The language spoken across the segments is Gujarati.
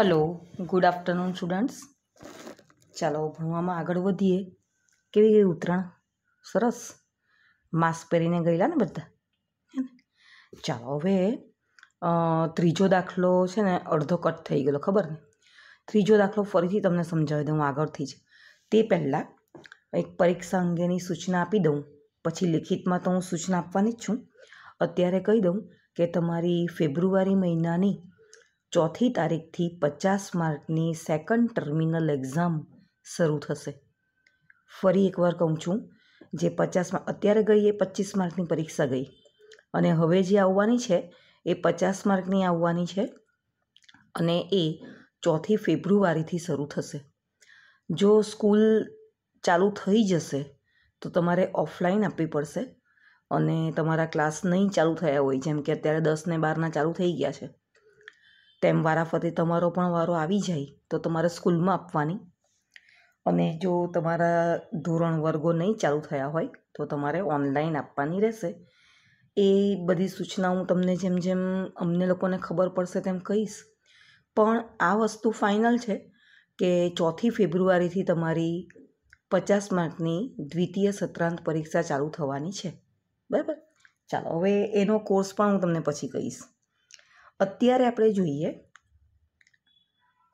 હલો ગુડ આફ્ટરનૂન સ્ટુડન્ટ્સ ચાલો ભણવામાં આગળ વધીએ કેવી ગઈ ઉત્તરાયણ સરસ માસ્ક પહેરીને ગયેલા ને બધા ચાલો હવે ત્રીજો દાખલો છે ને અડધો કટ થઈ ગયેલો ખબર ને ત્રીજો દાખલો ફરીથી તમને સમજાવી દઉં આગળથી જ તે પહેલાં એક પરીક્ષા અંગેની સૂચના આપી દઉં પછી લિખિતમાં તો હું સૂચના આપવાની જ છું અત્યારે કહી દઉં કે તમારી ફેબ્રુઆરી મહિનાની ચોથી તારીખથી પચાસ માર્કની સેકન્ડ ટર્મિનલ એક્ઝામ શરૂ થશે ફરી એકવાર કહું છું જે પચાસમાં અત્યારે ગઈ એ પચીસ માર્કની પરીક્ષા ગઈ અને હવે જે આવવાની છે એ પચાસ માર્કની આવવાની છે અને એ ચોથી ફેબ્રુઆરીથી શરૂ થશે જો સ્કૂલ ચાલુ થઈ જશે તો તમારે ઓફલાઈન આપવી પડશે અને તમારા ક્લાસ નહીં ચાલુ થયા હોય જેમ કે અત્યારે દસ ને બારના ચાલુ થઈ ગયા છે તેમ વારાફરતી તમારો પણ વારો આવી જાય તો તમારે સ્કૂલમાં આપવાની અને જો તમારા ધોરણ વર્ગો નહીં ચાલુ થયા હોય તો તમારે ઓનલાઈન આપવાની રહેશે એ બધી સૂચના હું તમને જેમ જેમ અમને લોકોને ખબર પડશે તેમ કહીશ પણ આ વસ્તુ ફાઇનલ છે કે ચોથી ફેબ્રુઆરીથી તમારી પચાસ માર્કની દ્વિતીય સત્રાંત પરીક્ષા ચાલુ થવાની છે બરાબર ચાલો હવે એનો કોર્સ પણ હું તમને પછી કહીશ અત્યારે આપણે જોઈએ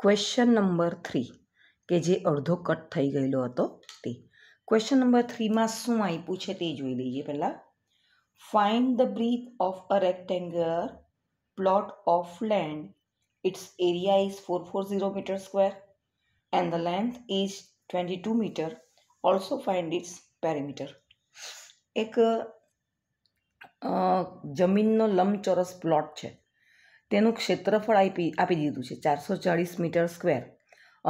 ક્વેશ્ચન નંબર થ્રી કે જે અડધો કટ થઈ ગયેલો હતો તે ક્વેશ્ચન નંબર થ્રીમાં શું આપ્યું છે તે જોઈ લઈએ પહેલાં find the breadth of a plot of land its area land. Four four zero metre square and the length length twenty two metre Also find its perimeter. એક જમીનનો લંબચોરસ પ્લોટ છે તેનું ક્ષેત્રફળ આપી આપી દીધું છે ચારસો ચાળીસ મીટર સ્ક્વેર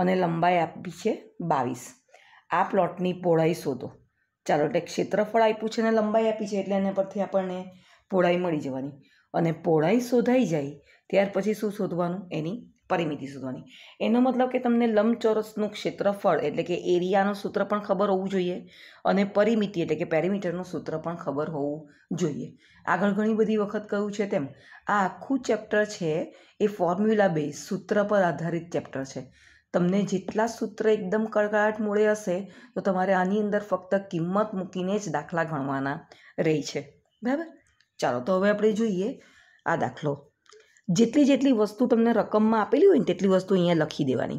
અને લંબાઈ આપી છે બાવીસ આ પ્લોટની પહોળાઈ શોધો ચાલો એટલે ક્ષેત્રફળ આપ્યું છે અને લંબાઈ આપી છે એટલે એના પરથી આપણને પહોળાઈ મળી જવાની અને પહોળાઈ શોધાઈ જાય ત્યાર પછી શું શોધવાનું એની પરિમિતિ શોધવાની એનો મતલબ કે તમને લંબચોરસનું ક્ષેત્રફળ એટલે કે એરિયાનું સૂત્ર પણ ખબર હોવું જોઈએ અને પરિમિતિ એટલે કે પેરીમીટરનું સૂત્ર પણ ખબર હોવું જોઈએ આગળ ઘણી બધી વખત કહ્યું છે તેમ આ આખું ચેપ્ટર છે એ ફોર્મ્યુલા બેઝ સૂત્ર પર આધારિત ચેપ્ટર છે તમને જેટલા સૂત્ર એકદમ કડકડાટ મોડે હશે તો તમારે આની અંદર ફક્ત કિંમત મૂકીને જ દાખલા ગણવાના રહે છે બરાબર ચાલો તો હવે આપણે જોઈએ આ દાખલો જેટલી જેટલી વસ્તુ તમને રકમમાં આપેલી હોય ને તેટલી વસ્તુ અહીંયા લખી દેવાની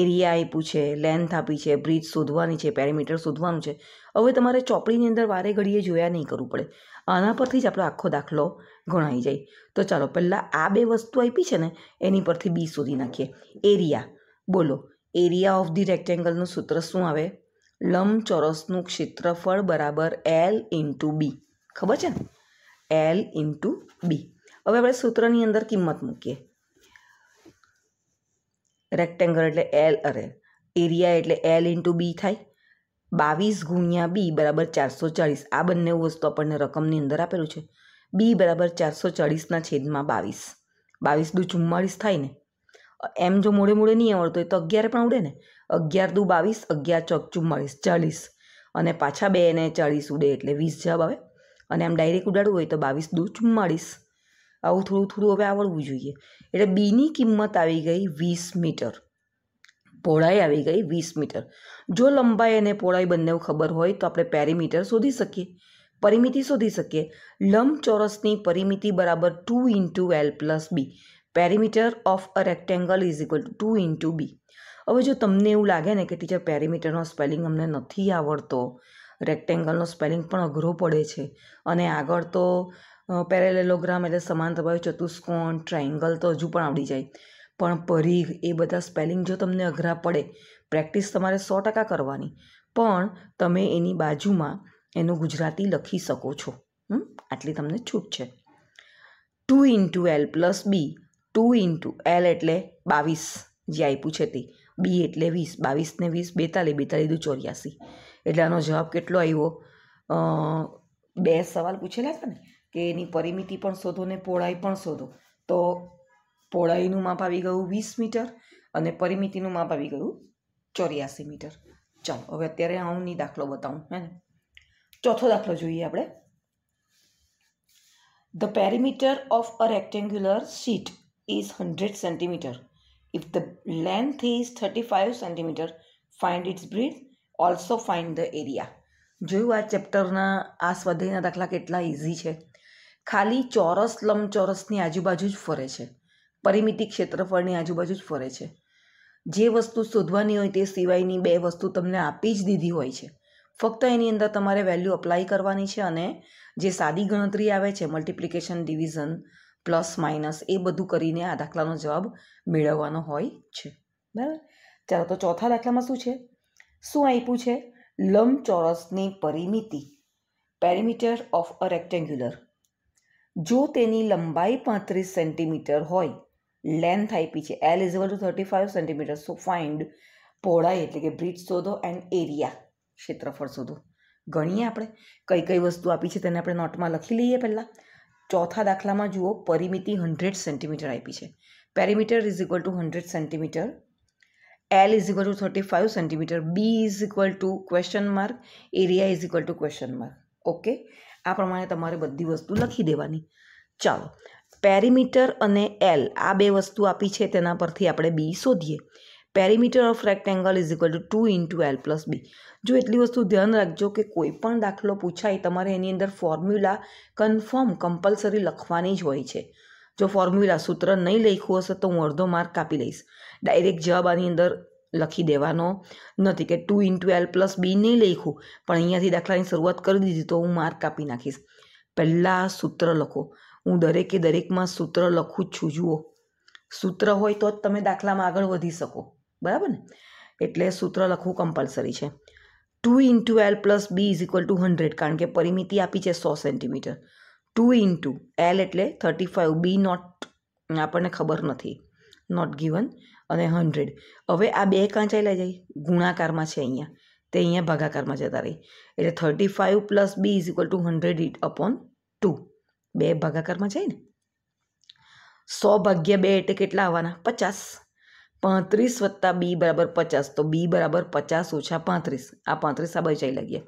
એરિયા આપ્યું છે લેન્થ આપી છે બ્રિજ શોધવાની છે પેરામીટર શોધવાનું છે હવે તમારે ચોપડીની અંદર વારે ઘડીએ જોયા નહીં કરવું પડે આના પરથી જ આપણો આખો દાખલો ગણાઈ જાય તો ચાલો પહેલાં આ બે વસ્તુ આપી છે ને એની પરથી બી શોધી નાખીએ એરિયા બોલો એરિયા ઓફ ધી રેક્ટેંગલનું સૂત્ર શું આવે લંબ ચોરસનું ક્ષેત્રફળ બરાબર એલ ઇન્ટુ બી ખબર છે ને એલ ઇન્ટુ બી હવે આપણે સૂત્રની અંદર કિંમત મૂકીએ રેક્ટેંગલ એટલે એલ અરે એરિયા એટલે એલ ઇન્ટુ બી થાય બાવીસ ગુણ્યા બી બરાબર ચારસો ચાળીસ આ બંને વસ્તુ આપણને રકમની અંદર આપેલું છે બી બરાબર ચારસો ચાળીસના છેદમાં બાવીસ બાવીસ દુ ચુમ્માળીસ થાય ને એમ જો મોડે મોડે નહીં આવડતો હોય તો અગિયાર પણ આવડે ને અગિયાર દુ બાવીસ અગિયાર ચોક ચુમ્માળીસ ચાળીસ અને પાછા બે અને ચાળીસ ઉડે એટલે વીસ જવાબ આવે અને આમ ડાયરેક્ટ ઉડાડવું હોય તો બાવીસ દુ ચુમ્માળીસ આવું થોડું થોડું હવે આવડવું જોઈએ એટલે બીની કિંમત આવી ગઈ વીસ મીટર પહોળાઈ આવી ગઈ વીસ મીટર જો લંબાઈ અને પહોળાઈ બંને ખબર હોય તો આપણે પેરીમીટર શોધી શકીએ પરિમિતિ શોધી શકીએ લંબચોરસની પરિમિતિ બરાબર two into L plus B perimeter of a rectangle is equal to two into B હવે જો તમને એવું લાગે ને કે ટીચર પેરીમીટરનો સ્પેલિંગ અમને નથી આવડતો રેક્ટેંગલનો સ્પેલિંગ પણ અઘરો પડે છે અને આગળ તો પેરેલેલોગ્રામ એટલે સમાંતરભાઈ ચતુષ્કોણ ટ્રાયંગલ તો હજુ પણ આવડી જાય પણ પરીઘ એ બધા સ્પેલિંગ જો તમને અઘરા પડે પ્રેક્ટિસ તમારે સો ટકા કરવાની પણ તમે એની બાજુમાં એનું ગુજરાતી લખી શકો છો આટલી તમને છૂટ છે two into L plus B two into L એટલે બાવીસ જે આપ્યું છે તે બી એટલે વીસ બાવીસને વીસ બેતાલીસ બેતાલીસ દુ ચોર્યાસી એટલે આનો જવાબ કેટલો આવ્યો બે સવાલ પૂછેલા હતા ને કે એની પરિમિતિ પણ શોધો ને પહોળાઈ પણ શોધો તો પહોળાઈનું માપ આવી ગયું વીસ મીટર અને પરિમિતિનું માપ આવી ગયું ચોર્યાસી મીટર ચાલો હવે અત્યારે હું દાખલો બતાવું હે ને ચોથો દાખલો જોઈએ આપણે The perimeter of a rectangular sheet is 100 cm. If the length is 35 centimetre find its breadth, also find the area જોયું આ ચેપ્ટરના આ સ્વાધ્યાયના દાખલા કેટલા ઇઝી છે ખાલી ચોરસ લંબચોરસની આજુબાજુ જ ફરે છે પરિમિતિ ક્ષેત્રફળની આજુબાજુ જ ફરે છે જે વસ્તુ શોધવાની હોય તે સિવાયની બે વસ્તુ તમને આપી જ દીધી હોય છે ફક્ત એની અંદર તમારે વેલ્યુ અપ્લાય કરવાની છે અને જે સાદી ગણતરી આવે છે મલ્ટિપ્લિકેશન ડિવિઝન પ્લસ માઇનસ એ બધું કરીને આ દાખલાનો જવાબ મેળવવાનો હોય છે બરાબર ચાલો તો ચોથા દાખલામાં શું છે શું આપ્યું છે લંબચોરસની પરિમિતિ પેરિમીટર ઓફ અ રેક્ટેન્ગ્યુલર જો તેની લંબાઈ પાંત્રીસ સેન્ટીમીટર હોય લેન્થ આપી છે L is to thirty five centimetre so find પહોળાઈ એટલે કે બ્રિજ શોધો એન્ડ એરિયા ક્ષેત્રફળ શોધો ગણીએ આપણે કઈ કઈ વસ્તુ આપી છે તેને આપણે નોટમાં લખી લઈએ પહેલાં ચોથા દાખલામાં જુઓ પરિમિતિ હંડ્રેડ સેન્ટીમીટર આપી છે perimeter is equal to hundred centimetre L is equal to thirty five centimetre B is equal to question mark area is equal to question mark okay આ પ્રમાણે તમારે બધી વસ્તુ લખી દેવાની ચાલો પેરીમીટર અને એલ આ બે વસ્તુ આપી છે તેના પરથી આપણે બી શોધીએ perimeter of rectangle is equal to two into L plus B જો એટલી વસ્તુ ધ્યાન રાખજો કે કોઈ પણ દાખલો પૂછાય તમારે એની અંદર ફોર્મ્યુલા કન્ફર્મ કમ્પલસરી લખવાની જ હોય છે જો ફોર્મ્યુલા સૂત્ર નહીં લખ્યું હશે તો હું અડધો માર્ક કાપી લઈશ ડાયરેક્ટ જવાબ આની અંદર લખી દેવાનો નથી કે two into L plus B નહીં લખ્યું પણ અહીંયાથી દાખલાની શરૂઆત કરી દીધી તો હું માર્ક કાપી નાખીશ પહેલાં સૂત્ર લખો હું દરેકે દરેકમાં સૂત્ર લખું જ છું જુઓ સૂત્ર હોય તો જ તમે દાખલામાં આગળ વધી શકો બરાબર ને એટલે સૂત્ર લખવું કમ્પલસરી છે two into L plus B is equal to hundred કારણ કે પરિમિતિ આપી છે સો સેન્ટીમીટર ટુ ઇન્ટુ એલ એટલે થર્ટી ફાઇવ બી નોટ આપણને ખબર નથી નોટ ગીવન અને હન્ડ્રેડ હવે આ બે ક્યાં ચાલ્યા જાય ગુણાકારમાં છે અહીંયા તે અહીંયા ભાગાકારમાં જતા રહી એટલે thirty five plus B is equal to hundred it upon two બે ભાગાકારમાં જાય ને સો ભાગ્યા બે એટલે કેટલા આવવાના પચાસ પાંત્રીસ વત્તા બી બરાબર પચાસ તો બી બરાબર પચાસ ઓછા પાંત્રીસ આ પાંત્રીસ આ બચાવી લાગીએ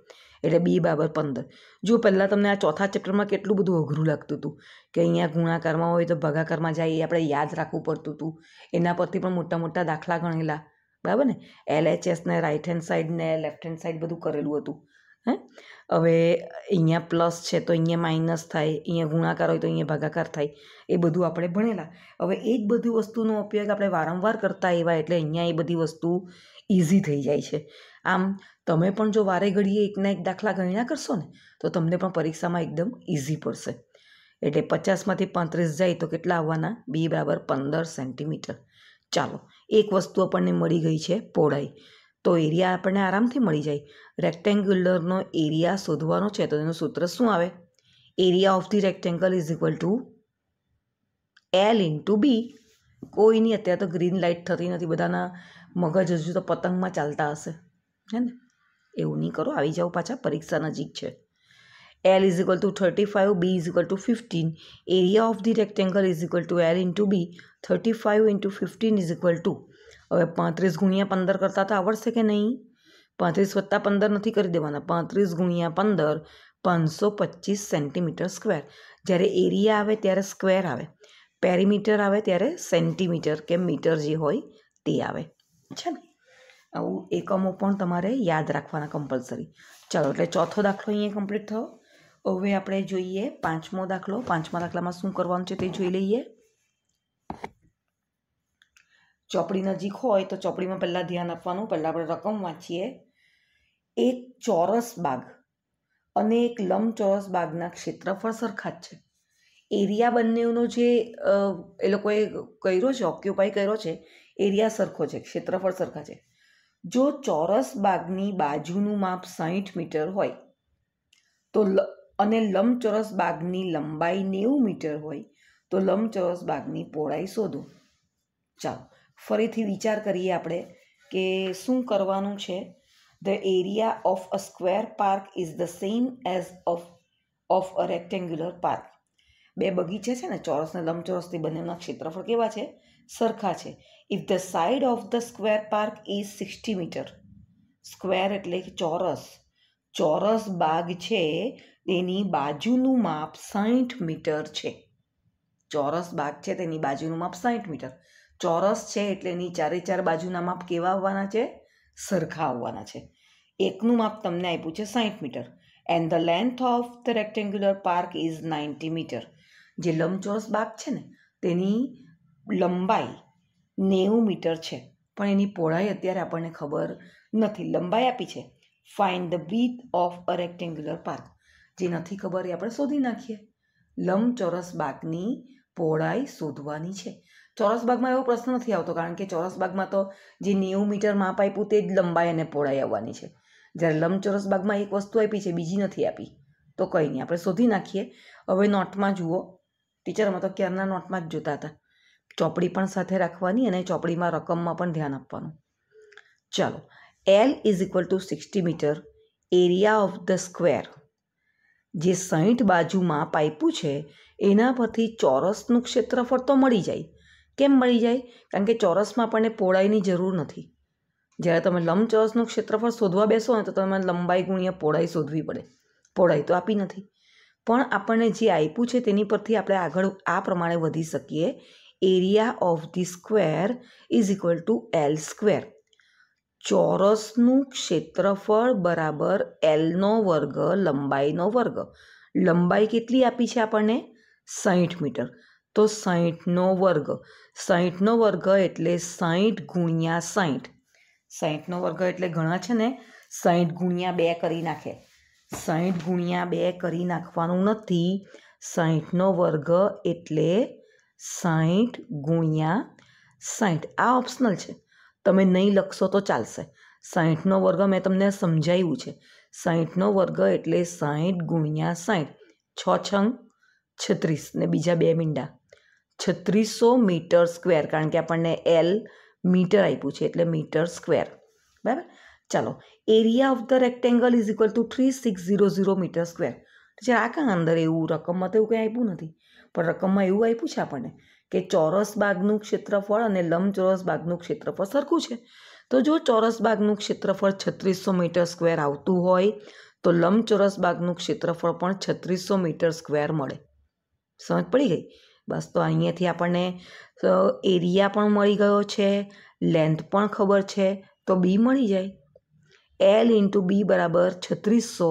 એટલે બી બાબર પંદર જો પહેલાં તમને આ ચોથા ચેપ્ટરમાં કેટલું બધું અઘરું લાગતું હતું કે અહીંયા ગુણાકારમાં હોય તો ભગાકારમાં જાય એ આપણે યાદ રાખવું પડતું હતું એના પરથી પણ મોટા મોટા દાખલા ગણેલા બરાબર ને એલએચએસને રાઇટ હેન્ડ સાઈડ ને લેફ્ટ હેન્ડ સાઈડ બધું કરેલું હતું હે હવે અહીંયા પ્લસ છે તો અહીંયા માઇનસ થાય અહીંયા ગુણાકાર હોય તો અહીંયા ભાગાકાર થાય એ બધું આપણે ભણેલા હવે એ જ બધી વસ્તુનો ઉપયોગ આપણે વારંવાર કરતા એવા એટલે અહીંયા એ બધી વસ્તુ ઇઝી થઈ જાય છે આમ તમે પણ જો વારે ઘડીએ એકના એક દાખલા ગણ્યા કરશો ને તો તમને પણ પરીક્ષામાં એકદમ ઇઝી પડશે એટલે પચાસમાંથી પાંત્રીસ જાય તો કેટલા આવવાના બી બરાબર પંદર સેન્ટીમીટર ચાલો એક વસ્તુ આપણને મળી ગઈ છે પહોળાઈ તો એરિયા આપણને આરામથી મળી જાય રેક્ટેન્ગ્યુલરનો એરિયા શોધવાનો છે તો તેનું સૂત્ર શું આવે area of the rectangle is equal to L into B કોઈની અત્યારે તો ગ્રીન લાઇટ થતી નથી બધાના મગજ હજુ તો પતંગમાં ચાલતા હશે હે ને એવું નહીં કરો આવી જાઓ પાછા પરીક્ષા નજીક છે L is equal to thirty five B is equal to fifteen area of the rectangle is equal to L into B thirty five into fifteen is equal to હવે પાંત્રીસ ગુણ્યા પંદર કરતાં તો આવડશે કે નહીં પાંત્રીસ વત્તા પંદર નથી કરી દેવાના પાંત્રીસ ગુણ્યા પંદર પાંચસો પચીસ સેન્ટીમીટર સ્ક્વેર જ્યારે એરિયા આવે ત્યારે સ્ક્વેર આવે પેરીમીટર આવે ત્યારે સેન્ટીમીટર કે મીટર જે હોય તે આવે છે ને આવું એકમો પણ તમારે યાદ રાખવાના કમ્પલસરી ચાલો એટલે ચોથો દાખલો અહીંયા કમ્પ્લીટ થયો હવે આપણે જોઈએ પાંચમો દાખલો પાંચમા દાખલામાં શું કરવાનું છે તે જોઈ લઈએ ચોપડી નજીક હોય તો ચોપડીમાં પહેલાં ધ્યાન આપવાનું પહેલાં આપણે રકમ વાંચીએ એક ચોરસ બાગ અને એક લંબચોરસ બાગના ક્ષેત્રફળ સરખા જ છે એરિયા બંનેનો જે એ લોકોએ કર્યો છે ઓક્યુપાય કર્યો છે એરિયા સરખો છે ક્ષેત્રફળ સરખા છે જો ચોરસ બાગની બાજુનું માપ સાહીઠ મીટર હોય તો અને લંબચોરસ બાગની લંબાઈ નેવું મીટર હોય તો લંબચોરસ બાગની પહોળાઈ શોધો ચાલો ફરીથી વિચાર કરીએ આપણે કે શું કરવાનું છે the area of a square park is the same as of of a rectangular park બે બગીચા છે ને ચોરસ ને લંબચોરસથી બંનેના ક્ષેત્રફળ કેવા છે સરખા છે if the side of the square park is sixty metre square એટલે કે ચોરસ ચોરસ બાગ છે તેની બાજુનું માપ સાઠ મીટર છે ચોરસ બાગ છે તેની બાજુનું માપ સાઠ મીટર ચોરસ છે એટલે એની ચારે ચાર બાજુના માપ કેવા આવવાના છે સરખા આવવાના છે એકનું માપ તમને આપ્યું છે સાઠ metre and the length of the rectangular park is ninety metre જે લંબચોરસ બાગ છે ને તેની લંબાઈ નેવું મીટર છે પણ એની પહોળાઈ અત્યારે આપણને ખબર નથી લંબાઈ આપી છે find the breadth of a rectangular park જે નથી ખબર એ આપણે શોધી નાખીએ લંબચોરસ બાગની પહોળાઈ શોધવાની છે ચોરસ ભાગમાં એવો પ્રશ્ન નથી આવતો કારણ કે ચોરસ ભાગમાં તો જે નેવું મીટર માપ આપ્યું તે જ લંબાઈ અને પહોળાઈ આવવાની છે જ્યારે લંબચોરસ ભાગમાં એક વસ્તુ આપી છે બીજી નથી આપી તો કંઈ નહીં આપણે શોધી નાખીએ હવે નોટમાં જુઓ ટીચર અમે તો ક્યારના નોટમાં જ જોતા હતા ચોપડી પણ સાથે રાખવાની અને ચોપડીમાં રકમમાં પણ ધ્યાન આપવાનું ચાલો L is equal to sixty metre area of the square જે સાહીઠ બાજુમાં પાઇપું છે એના પરથી ચોરસનું ક્ષેત્રફળ તો મળી જાય કેમ મળી જાય કારણ કે ચોરસમાં આપણને પહોળાઈની જરૂર નથી જ્યારે તમે લંબચોરસનું ક્ષેત્રફળ શોધવા બેસો ને તો તમે લંબાઈ ગુણ્યા પહોળાઈ શોધવી પડે પહોળાઈ તો આપી નથી પણ આપણને જે આપ્યું છે તેની પરથી આપણે આગળ આ પ્રમાણે વધી શકીએ area of the square is equal to L square ચોરસનું ક્ષેત્રફળ બરાબર એલનો વર્ગ લંબાઈનો વર્ગ લંબાઈ કેટલી આપી છે આપણને સાહીઠ મીટર તો સાહીઠનો વર્ગ સાહીઠનો વર્ગ એટલે સાહીઠ ગુણ્યા સાહીઠ સાહીઠનો વર્ગ એટલે ઘણા છે ને સાહીઠ ગુણ્યા બે કરી નાખે સાહીઠ ગુણ્યા બે કરી નાખવાનું નથી સાહીઠનો વર્ગ એટલે સાહીઠ ગુણ્યા સાહીઠ આ ઓપ્શનલ છે તમે નહીં લખશો તો ચાલશે સાહીઠનો વર્ગ મેં તમને સમજાવ્યું છે સાહીઠનો વર્ગ એટલે સાહીઠ ગુણ્યા સાહીઠ છ છંગ છત્રીસ ને બીજા બે મીંડા છત્રીસો મીટર સ્ક્વેર કારણ કે આપણને એલ મીટર આપ્યું છે એટલે મીટર સ્ક્વેર બરાબર ચાલો area of the rectangle is equal to three six zero zero metre square જે આ કાં અંદર એવું રકમમાં તો એવું કંઈ આપ્યું નથી પણ રકમમાં એવું આપ્યું છે આપણને કે ચોરસ બાગનું ક્ષેત્રફળ અને લંબચોરસ બાગનું ક્ષેત્રફળ સરખું છે તો જો ચોરસ બાગનું ક્ષેત્રફળ છત્રીસો મીટર સ્ક્વેર આવતું હોય તો લંબચોરસ બાગનું ક્ષેત્રફળ પણ છત્રીસો મીટર સ્ક્વેર મળે સમજ પડી ગઈ બસ તો અહીંયાથી આપણને એરિયા પણ મળી ગયો છે લેન્થ પણ ખબર છે તો બી મળી જાય એલ ઇન્ટુ બી બરાબર છત્રીસો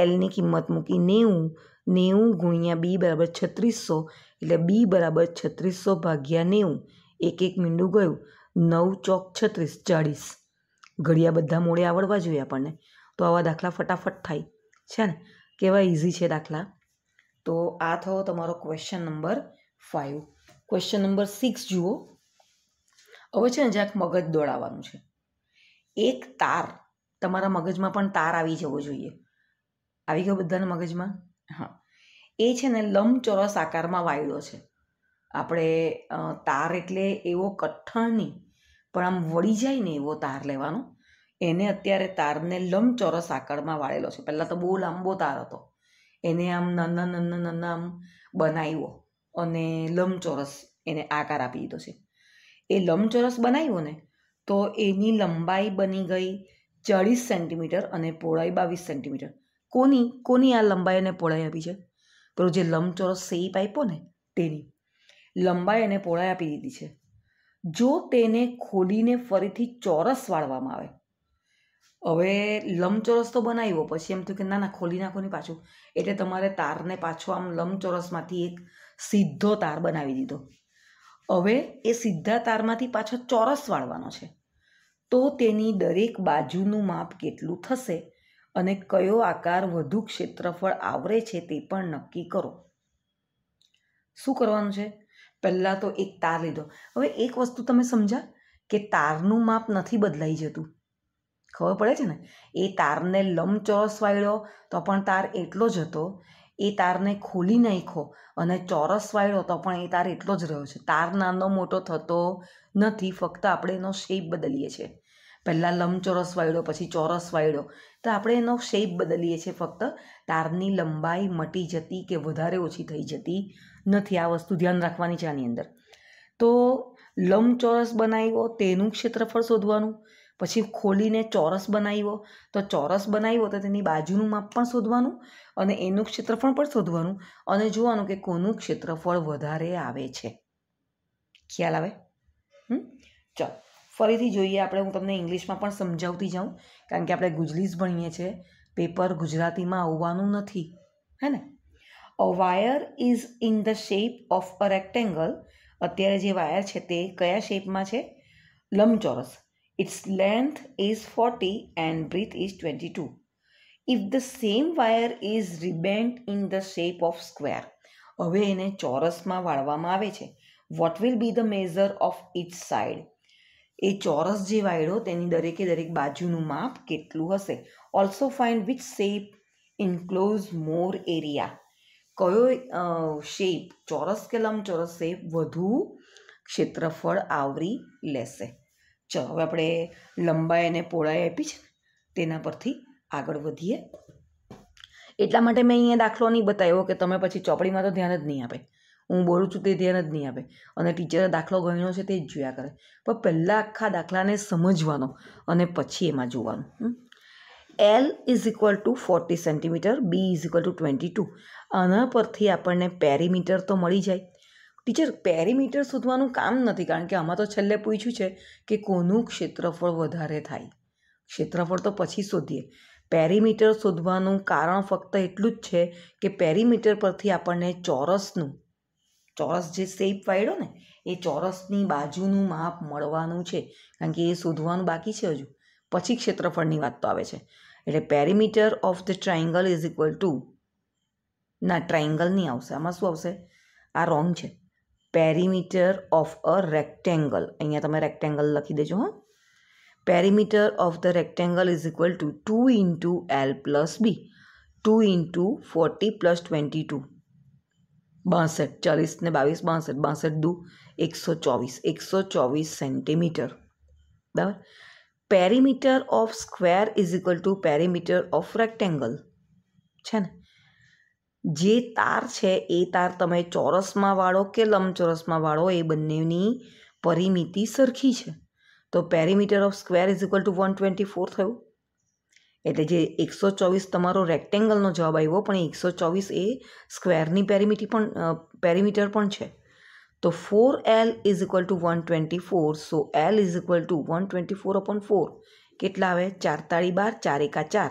એલની કિંમત મૂકી નેવું નેવું ગુણ્યા બી બરાબર છત્રીસો એટલે બી બરાબર છત્રીસો ભાગ્યા નેવું એક એક મીંડું ગયું નવ ચોક છત્રીસ ચાળીસ ઘડિયા બધા મોડે આવડવા જોઈએ આપણને તો આવા દાખલા ફટાફટ થાય છે ને કેવા ઇઝી છે દાખલા તો આ થયો તમારો question number five question number six જુઓ હવે છે ને જરાક મગજ દોડાવવાનું છે એક તાર તમારા મગજમાં પણ તાર આવી જવો જોઈએ આવી ગયો બધાના મગજમાં હા એ છે ને લંબચોરસ આકારમાં વાયડો છે આપણે તાર એટલે એવો કઠણ નહીં પણ આમ વળી જાય ને એવો તાર લેવાનો એને અત્યારે તારને લંબચોરસ આકારમાં વાળેલો છે પહેલાં તો બહુ લાંબો તાર હતો એને આમ નાના નાના નાના આમ બનાવ્યો અને લંબચોરસ એને આકાર આપી દીધો છે એ લંબચોરસ બનાવ્યો ને તો એની લંબાઈ બની ગઈ ચાળીસ સેન્ટીમીટર અને પહોળાઈ બાવીસ સેન્ટીમીટર કોની કોની આ લંબાઈ અને પહોળાઈ આપી છે પેલો જે લંબચોરસ સેપ આપ્યો ને તેની લંબાઈ અને પહોળાઈ આપી દીધી છે જો તેને ખોલીને ફરીથી ચોરસ વાળવામાં આવે હવે લંબચોરસ તો બનાવ્યો પછી એમ થયું કે ના ના ખોલી નાખો ને પાછું એટલે તમારે તારને પાછો આમ લંબચોરસમાંથી એક સીધો તાર બનાવી દીધો હવે એ સીધા તારમાંથી પાછો ચોરસ વાળવાનો છે તો તેની દરેક બાજુનું માપ કેટલું થશે અને કયો આકાર વધુ ક્ષેત્રફળ આવરે છે તે પણ નક્કી કરો શું કરવાનું છે પહેલાં તો એક તાર લીધો હવે એક વસ્તુ તમે સમજા કે તારનું માપ નથી બદલાઈ જતું ખબર પડે છે ને એ તારને લંબચોરસ વાળ્યો તો પણ તાર એટલો જ હતો એ તારને ખોલી નાખ્યો અને ચોરસ વાળો હતો પણ એ તાર એટલો જ રહ્યો છે તાર નાનો મોટો થતો નથી ફક્ત આપણે એનો શેપ બદલીએ છીએ પહેલાં લંબચોરસ વાળ્યો પછી ચોરસ વાળ્યો તો આપણે એનો શેપ બદલીએ છીએ ફક્ત તારની લંબાઈ મટી જતી કે વધારે ઓછી થઈ જતી નથી આ વસ્તુ ધ્યાન રાખવાની છે આની અંદર તો લંબચોરસ બનાવ્યો તેનું ક્ષેત્રફળ શોધવાનું પછી ખોલીને ચોરસ બનાવ્યો તો ચોરસ બનાવ્યો તો તેની બાજુનું માપ પણ શોધવાનું અને એનું ક્ષેત્રફળ પણ શોધવાનું અને જોવાનું કે કોનું ક્ષેત્રફળ વધારે આવે છે ખ્યાલ આવે હમ ચાલો ફરીથી જોઈએ આપણે હું તમને ઇંગ્લિશમાં પણ સમજાવતી જાઉં કારણ કે આપણે ગુજલીસ ભણીએ છીએ પેપર ગુજરાતીમાં આવવાનું નથી હે ને a wire is in the shape of a rectangle અત્યારે જે વાયર છે તે કયા શેપમાં છે લંબચોરસ Its length is 40 and breadth is 22. If the same wire is rebent in the shape of square, હવે એને ચોરસમાં વાળવામાં આવે છે what will be the measure of each side એ ચોરસ જે વાયડો તેની દરેકે દરેક બાજુનું માપ કેટલું હશે also find which shape enclose more area કયો શેપ ચોરસ કે લંબચોરસ શેપ વધુ ક્ષેત્રફળ આવરી લેશે ચલો હવે આપણે લંબાઈ અને પહોળાઈ આપી છે તેના પરથી આગળ વધીએ એટલા માટે મેં અહીંયા દાખલો નહીં બતાવ્યો કે તમે પછી ચોપડીમાં તો ધ્યાન જ નહીં આપે હું બોલું છું તે ધ્યાન જ નહીં આપે અને ટીચરે દાખલો ગણ્યો છે તે જ જોયા કરે પણ પહેલાં આખા દાખલાને સમજવાનો અને પછી એમાં જોવાનું L is equal to forty centimetre B is equal to twenty two આના પરથી આપણને પેરીમીટર તો મળી જાય ટીચર પેરીમીટર શોધવાનું કામ નથી કારણ કે આમાં તો છેલ્લે પૂછ્યું છે કે કોનું ક્ષેત્રફળ વધારે થાય ક્ષેત્રફળ તો પછી શોધીએ પેરીમીટર શોધવાનું કારણ ફક્ત એટલું જ છે કે પેરીમીટર પરથી આપણને ચોરસનું ચોરસ જે શેપ વાળ્યો ને એ ચોરસની બાજુનું માપ મળવાનું છે કારણ કે એ શોધવાનું બાકી છે હજુ પછી ક્ષેત્રફળની વાત તો આવે છે એટલે perimeter of the triangle is equal to ના ટ્રાયંગલ નહીં આવશે આમાં શું આવશે આ રોંગ છે पेरिमीटर ऑफ अ रेक्टेंगल अँ ते रेक्टेंगल लखी दजो हाँ perimeter of the rectangle is equal to two into L plus B two into forty plus twenty two बासठ चालीस ने बीस बासठ बासठ दू एक सौ चौबीस एक सौ चौबीस सेंटीमीटर बराबर perimeter of square is equal to perimeter of rectangle है જે તાર છે એ તાર તમે ચોરસમાં વાળો કે લંબચોરસમાં વાળો એ બંનેની પરિમિતિ સરખી છે તો perimeter of square is equal to one twenty four થયું એટલે જે એકસો ચોવીસ તમારો રેક્ટેંગલનો જવાબ આવ્યો પણ એકસો ચોવીસ એ સ્ક્વેરની પેરીમિટી પણ પેરીમીટર પણ છે તો four L is equal to one twenty four so L is equal to one twenty four upon four કેટલા આવે ચાર તાળી બાર ચાર એકા ચાર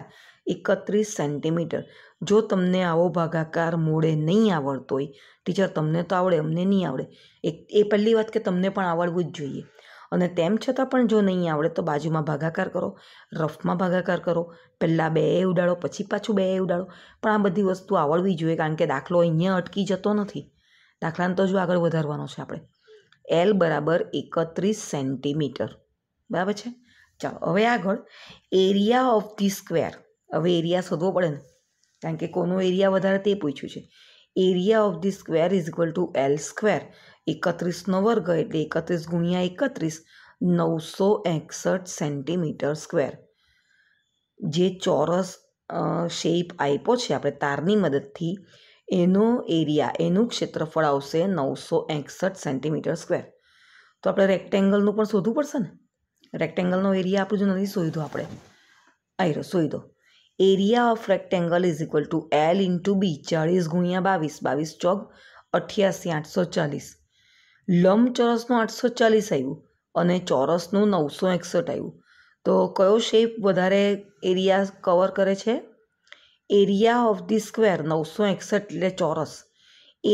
એકત્રીસ સેન્ટીમીટર જો તમને આવો ભાગાકાર મોડે નહીં આવડતો હોય ટીચર તમને તો આવડે અમને નહીં આવડે એક એ પહેલી વાત કે તમને પણ આવડવું જ જોઈએ અને તેમ છતાં પણ જો નહીં આવડે તો બાજુમાં ભાગાકાર કરો રફમાં ભાગાકાર કરો પહેલાં બે ઉડાડો પછી પાછું બે ઉડાડો પણ આ બધી વસ્તુ આવડવી જોઈએ કારણ કે દાખલો અહીંયા અટકી જતો નથી દાખલાને તો જો આગળ વધારવાનો છે આપણે એલ બરાબર એકત્રીસ સેન્ટીમીટર બરાબર છે ચાલો હવે આગળ એરિયા ઓફ ધી સ્ક્વેર હવે એરિયા શોધવો પડે ને કારણ કે કોનો એરિયા વધારે તે પૂછ્યું છે area of the square is equal to L square એકત્રીસનો વર્ગ એટલે એકત્રીસ ગુણ્યા એકત્રીસ નવસો એકસઠ સેન્ટીમીટર સ્ક્વેર જે ચોરસ શેપ આપ્યો છે આપણે તારની મદદથી એનો એરિયા એનું ક્ષેત્રફળ આવશે નવસો એકસઠ સેન્ટીમીટર સ્ક્વેર તો આપણે રેક્ટેંગલનું પણ શોધવું પડશે ને રેક્ટેંગલનો એરિયા આપણું જો નથી શોધ્યું આપણે આયરો શોધી દો area of rectangle is equal to L into B ચાળીસ ગુણ્યા બાવીસ બાવીસ ચોક અઠ્યાસી આઠસો ચાલીસ લંબચોરસનું આઠસો ચાલીસ આવ્યું અને ચોરસનું નવસો એકસઠ આવ્યું તો કયો શેપ વધારે એરિયા કવર કરે છે એરિયા ઓફ ધી સ્ક્વેર નવસો એકસઠ એટલે ચોરસ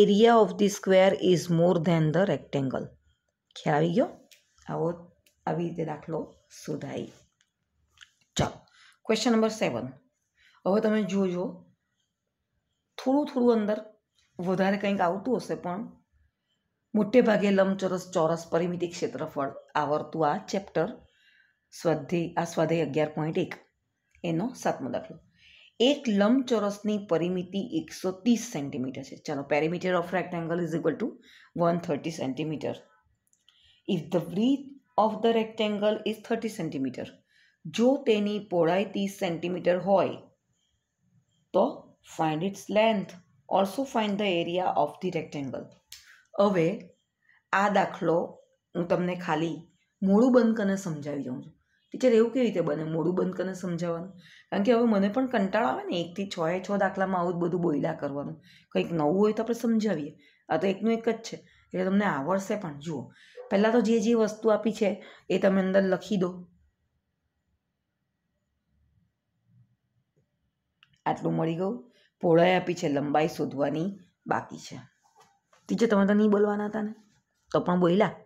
area of the square is more than the rectangle ખ્યાલ આવી ગયો આવો આવી રીતે દાખલો સુધાઈ ચાલો ક્વેશ્ચન નંબર સેવન હવે તમે જોજો થોડું થોડું અંદર વધારે કંઈક આવતું હશે પણ મોટે ભાગે લંબચોરસ ચોરસ પરિમિતિ ક્ષેત્રફળ આવરતું આ ચેપ્ટર સ્વાધ્યાય આ સ્વાધ્યાય અગિયાર પોઈન્ટ એક એનો સાતમો દાખલો એક લંબચોરસની પરિમિતિ એકસો ત્રીસ સેન્ટીમીટર છે ચાલો perimeter of rectangle is equal to one thirty centimetre if the breadth of the rectangle is thirty centimetre જો તેની પહોળાઈ ત્રીસ સેન્ટીમીટર હોય તો find its length also find the area of the rectangle હવે આ દાખલો હું તમને ખાલી મોડું બંધ કરીને સમજાવી જાઉં છું ટીચર એવું કેવી રીતે બને મોડું બંધ કરીને સમજાવવાનું કારણ કે હવે મને પણ કંટાળો આવે ને એકથી છ એ છ દાખલામાં આવું બધું બોયલા કરવાનું કંઈક નવું હોય તો આપણે સમજાવીએ આ તો એકનું એક જ છે એટલે તમને આવડશે પણ જુઓ પહેલાં તો જે જે વસ્તુ આપી છે એ તમે અંદર લખી દો આટલું મળી ગયું પહોળાઈ આપી છે લંબાઈ શોધવાની બાકી છે ટીચર તમે તો નહીં બોલવાના હતા ને તો પણ બોલ્યા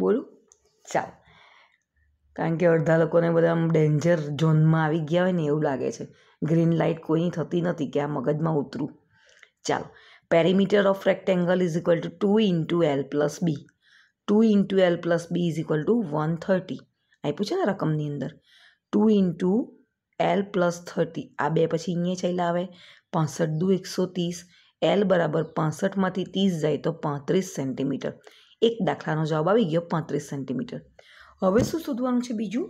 બોલું ચાલો કારણ કે અડધા લોકોને બધા આમ ડેન્જર ઝોનમાં આવી ગયા હોય ને એવું લાગે છે ગ્રીન લાઇટ કોઈની થતી નથી કે આ મગજમાં ઉતરું ચાલો perimeter of rectangle is equal to two into L plus B two into L plus B is equal to one thirty આપ્યું છે ને રકમની અંદર two into L plus thirty આ બે પછી અહીંયા ચાલ્યા આવે પાંસઠ દુ એકસો ત્રીસ એલ બરાબર પાંસઠમાંથી ત્રીસ જાય તો પાંત્રીસ સેન્ટીમીટર એક દાખલાનો જવાબ આવી ગયો પાંત્રીસ સેન્ટીમીટર હવે શું શોધવાનું છે બીજું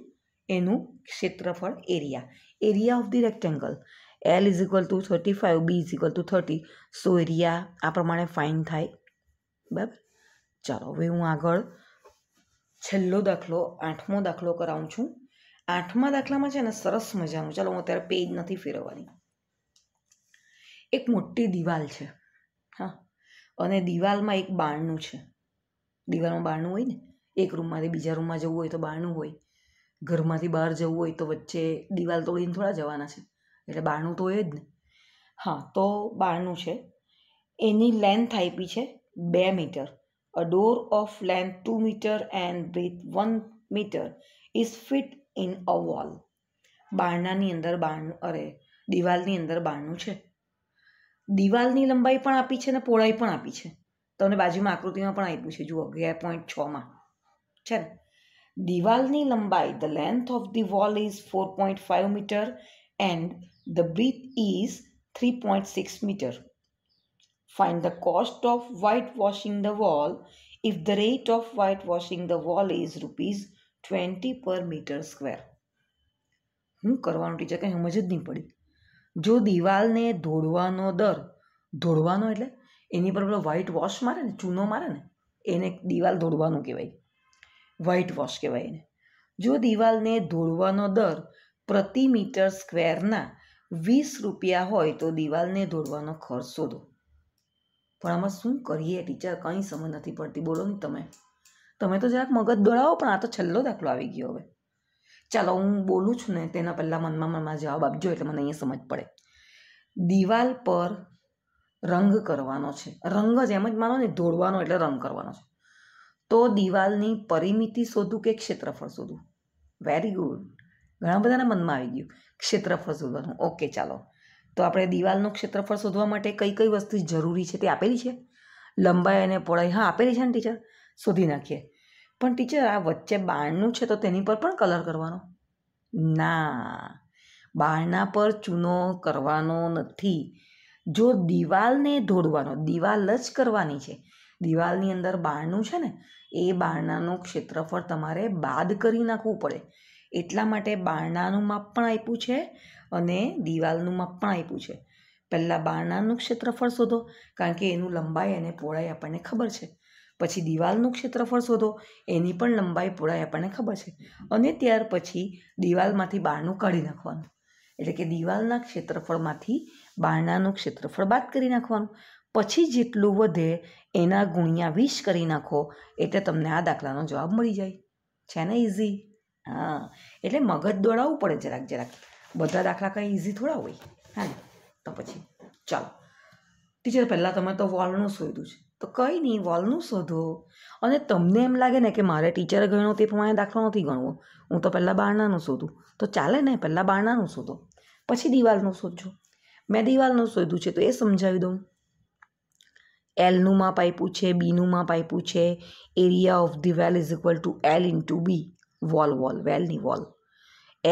એનું ક્ષેત્રફળ area area of the rectangle L is equal to thirty five B is equal to thirty so area આ પ્રમાણે ફાઇન થાય બરાબર ચાલો હવે હું આગળ છેલ્લો દાખલો આઠમો દાખલો કરાવું છું આઠમા દાખલામાં છે ને સરસ મજાનું ચાલો હું અત્યારે પેજ નથી ફેરવવાની એક મોટી દિવાલ છે હા અને દિવાલમાં એક બારણું છે દિવાલમાં બારણું હોય ને એક રૂમમાંથી બીજા રૂમમાં જવું હોય તો બારણું હોય ઘરમાંથી બહાર જવું હોય તો વચ્ચે દિવાલ તોડીને થોડા જવાના છે એટલે બારણું તો હોય જ ને હા તો બારણું છે એની લેન્થ આપી છે બે metre a door of length two metre and breadth one metre is fit in a wall બારણાની અંદર બારણું અરે દિવાલની અંદર બારણું છે દિવાલની લંબાઈ પણ આપી છે ને પહોળાઈ પણ આપી છે તમને બાજુમાં આકૃતિમાં પણ આપ્યું છે જુઓ અગિયાર પોઈન્ટ છમાં છે ને દિવાલની લંબાઈ the length of the wall is four point five metre and the breadth is three point six metre the cost of white washing the the if the rate of of washing the wall is rupees twenty per metre square હું કરવાનું ટીચર કંઈ સમજ જ નહીં પડી જો દિવાલને ધોળવાનો દર ધોળવાનો એટલે એની પર પેલો વ્હાઇટ વોશ મારે ને ચૂનો મારે ને એને દિવાલ ધોળવાનું કહેવાય વ્હાઇટ વોશ કહેવાય એને જો દિવાલને ધોળવાનો દર પ્રતિ મીટર સ્ક્વેરના વીસ રૂપિયા હોય તો દિવાલને ધોળવાનો ખર્ચ શોધો પણ આમાં શું કરીએ ટીચર કંઈ સમજ નથી પડતી બોલો ને તમે તમે તો જરાક મગજ દોડાવો પણ આ તો છેલ્લો દાખલો આવી ગયો હવે ચાલો હું બોલું છું ને તેના પહેલાં મનમાં મનમાં જવાબ આપજો એટલે મને અહીંયા સમજ પડે દિવાલ પર રંગ કરવાનો છે રંગ જ એમ જ માનો ને ધોળવાનો એટલે રંગ કરવાનો છે તો દિવાલની પરિમિતિ શોધું કે ક્ષેત્રફળ શોધું વેરી ગુડ ઘણા બધાના મનમાં આવી ગયું ક્ષેત્રફળ શોધવાનું ઓકે ચાલો તો આપણે દિવાલનું ક્ષેત્રફળ શોધવા માટે કઈ કઈ વસ્તુ જરૂરી છે તે આપેલી છે લંબાઈ અને પોળાઈ હા આપેલી છે ને ટીચર શોધી નાખીએ પણ ટીચર આ વચ્ચે બાણનું છે તો તેની પર પણ કલર કરવાનો ના બાળના પર ચૂનો કરવાનો નથી જો દિવાલને ધોડવાનો દિવાલ જ કરવાની છે દિવાલની અંદર બારણું છે ને એ બારણાનું ક્ષેત્રફળ તમારે બાદ કરી નાખવું પડે એટલા માટે બારણાનું માપ પણ આપ્યું છે અને દિવાલનું માપ પણ આપ્યું છે પહેલાં બારણાનું ક્ષેત્રફળ શોધો કારણ કે એનું લંબાઈ અને પોળાઈ આપણને ખબર છે પછી દિવાલનું ક્ષેત્રફળ શોધો એની પણ લંબાઈ પોળાઈ આપણને ખબર છે અને ત્યાર પછી દિવાલમાંથી બારણું કાઢી નાખવાનું એટલે કે દિવાલના ક્ષેત્રફળમાંથી બારણાનું ક્ષેત્રફળ બાદ કરી નાખવાનું પછી જેટલું વધે એના ગુણ્યા વીસ કરી નાખો એટલે તમને આ દાખલાનો જવાબ મળી જાય છે ને ઇઝી હા એટલે મગજ દોડાવવું પડે જરાક જરાક બધા દાખલા કંઈ ઇઝી થોડા હોય હા તો પછી ચાલો ટીચર પહેલાં તમે તો વોલનું શોધ્યું છે તો કંઈ નહીં વોલનું શોધો અને તમને એમ લાગે ને કે મારે ટીચર ગણ્યો તે પ્રમાણે દાખલો નથી ગણવો હું તો પહેલાં બારણાનું શોધું તો ચાલે ને પહેલાં બારણાનું શોધો પછી દિવાલનું શોધજો મેં દિવાલનું શોધ્યું છે તો એ સમજાવી દઉં એલનું માપ આપ્યું છે બીનું માપ આપ્યું છે area of the well is equal to L into B wall wall વેલની વોલ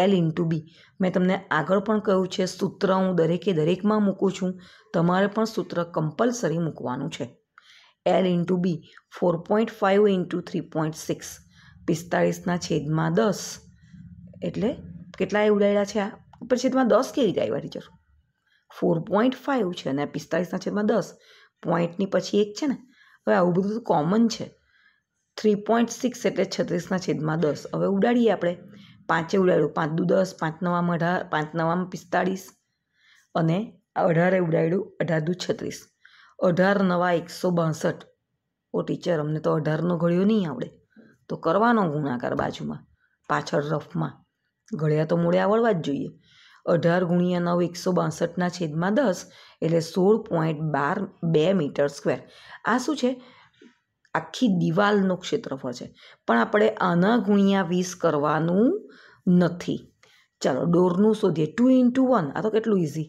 એલ ઇન્ટુ બી મેં તમને આગળ પણ કહ્યું છે સૂત્ર હું દરેકે દરેકમાં મૂકું છું તમારે પણ સૂત્ર કમ્પલસરી મૂકવાનું છે L into B four point five into three point six પિસ્તાળીસના છેદમાં દસ એટલે કેટલા એ ઉડાયેલા છે આ ઉપર છેદમાં દસ કેવી જાય ટીચર ફોર પોઈન્ટ ફાઇવ છે અને પિસ્તાળીસના છેદમાં દસ પોઈન્ટની પછી એક છે ને હવે આવું બધું તો કોમન છે થ્રી પોઈન્ટ સિક્સ એટલે છત્રીસના છેદમાં દસ હવે ઉડાડીએ આપણે પાંચે ઉડાડ્યું પાંચ દુ દસ પાંચ નવામાં અઢાર પાંચ નવામાં પિસ્તાળીસ અને અઢારે ઉડાડ્યું અઢાર દુ છત્રીસ અઢાર નવા એકસો બાસઠ ઓ ટીચર અમને તો અઢારનો ઘડ્યો નહીં આવડે તો કરવાનો ગુણાકાર બાજુમાં પાછળ રફમાં ઘડ્યા તો મૂળે આવડવા જ જોઈએ અઢાર ગુણ્યા નવ એકસો બાસઠના છેદમાં દસ એટલે સોળ પોઈન્ટ બાર બે મીટર સ્ક્વેર આ શું છે આખી દિવાલનું ક્ષેત્રફળ છે પણ આપણે આના ગુણ્યા વીસ કરવાનું નથી ચાલો ડોરનું શોધીએ ટુ ઇન્ટુ વન આ તો કેટલું ઇઝી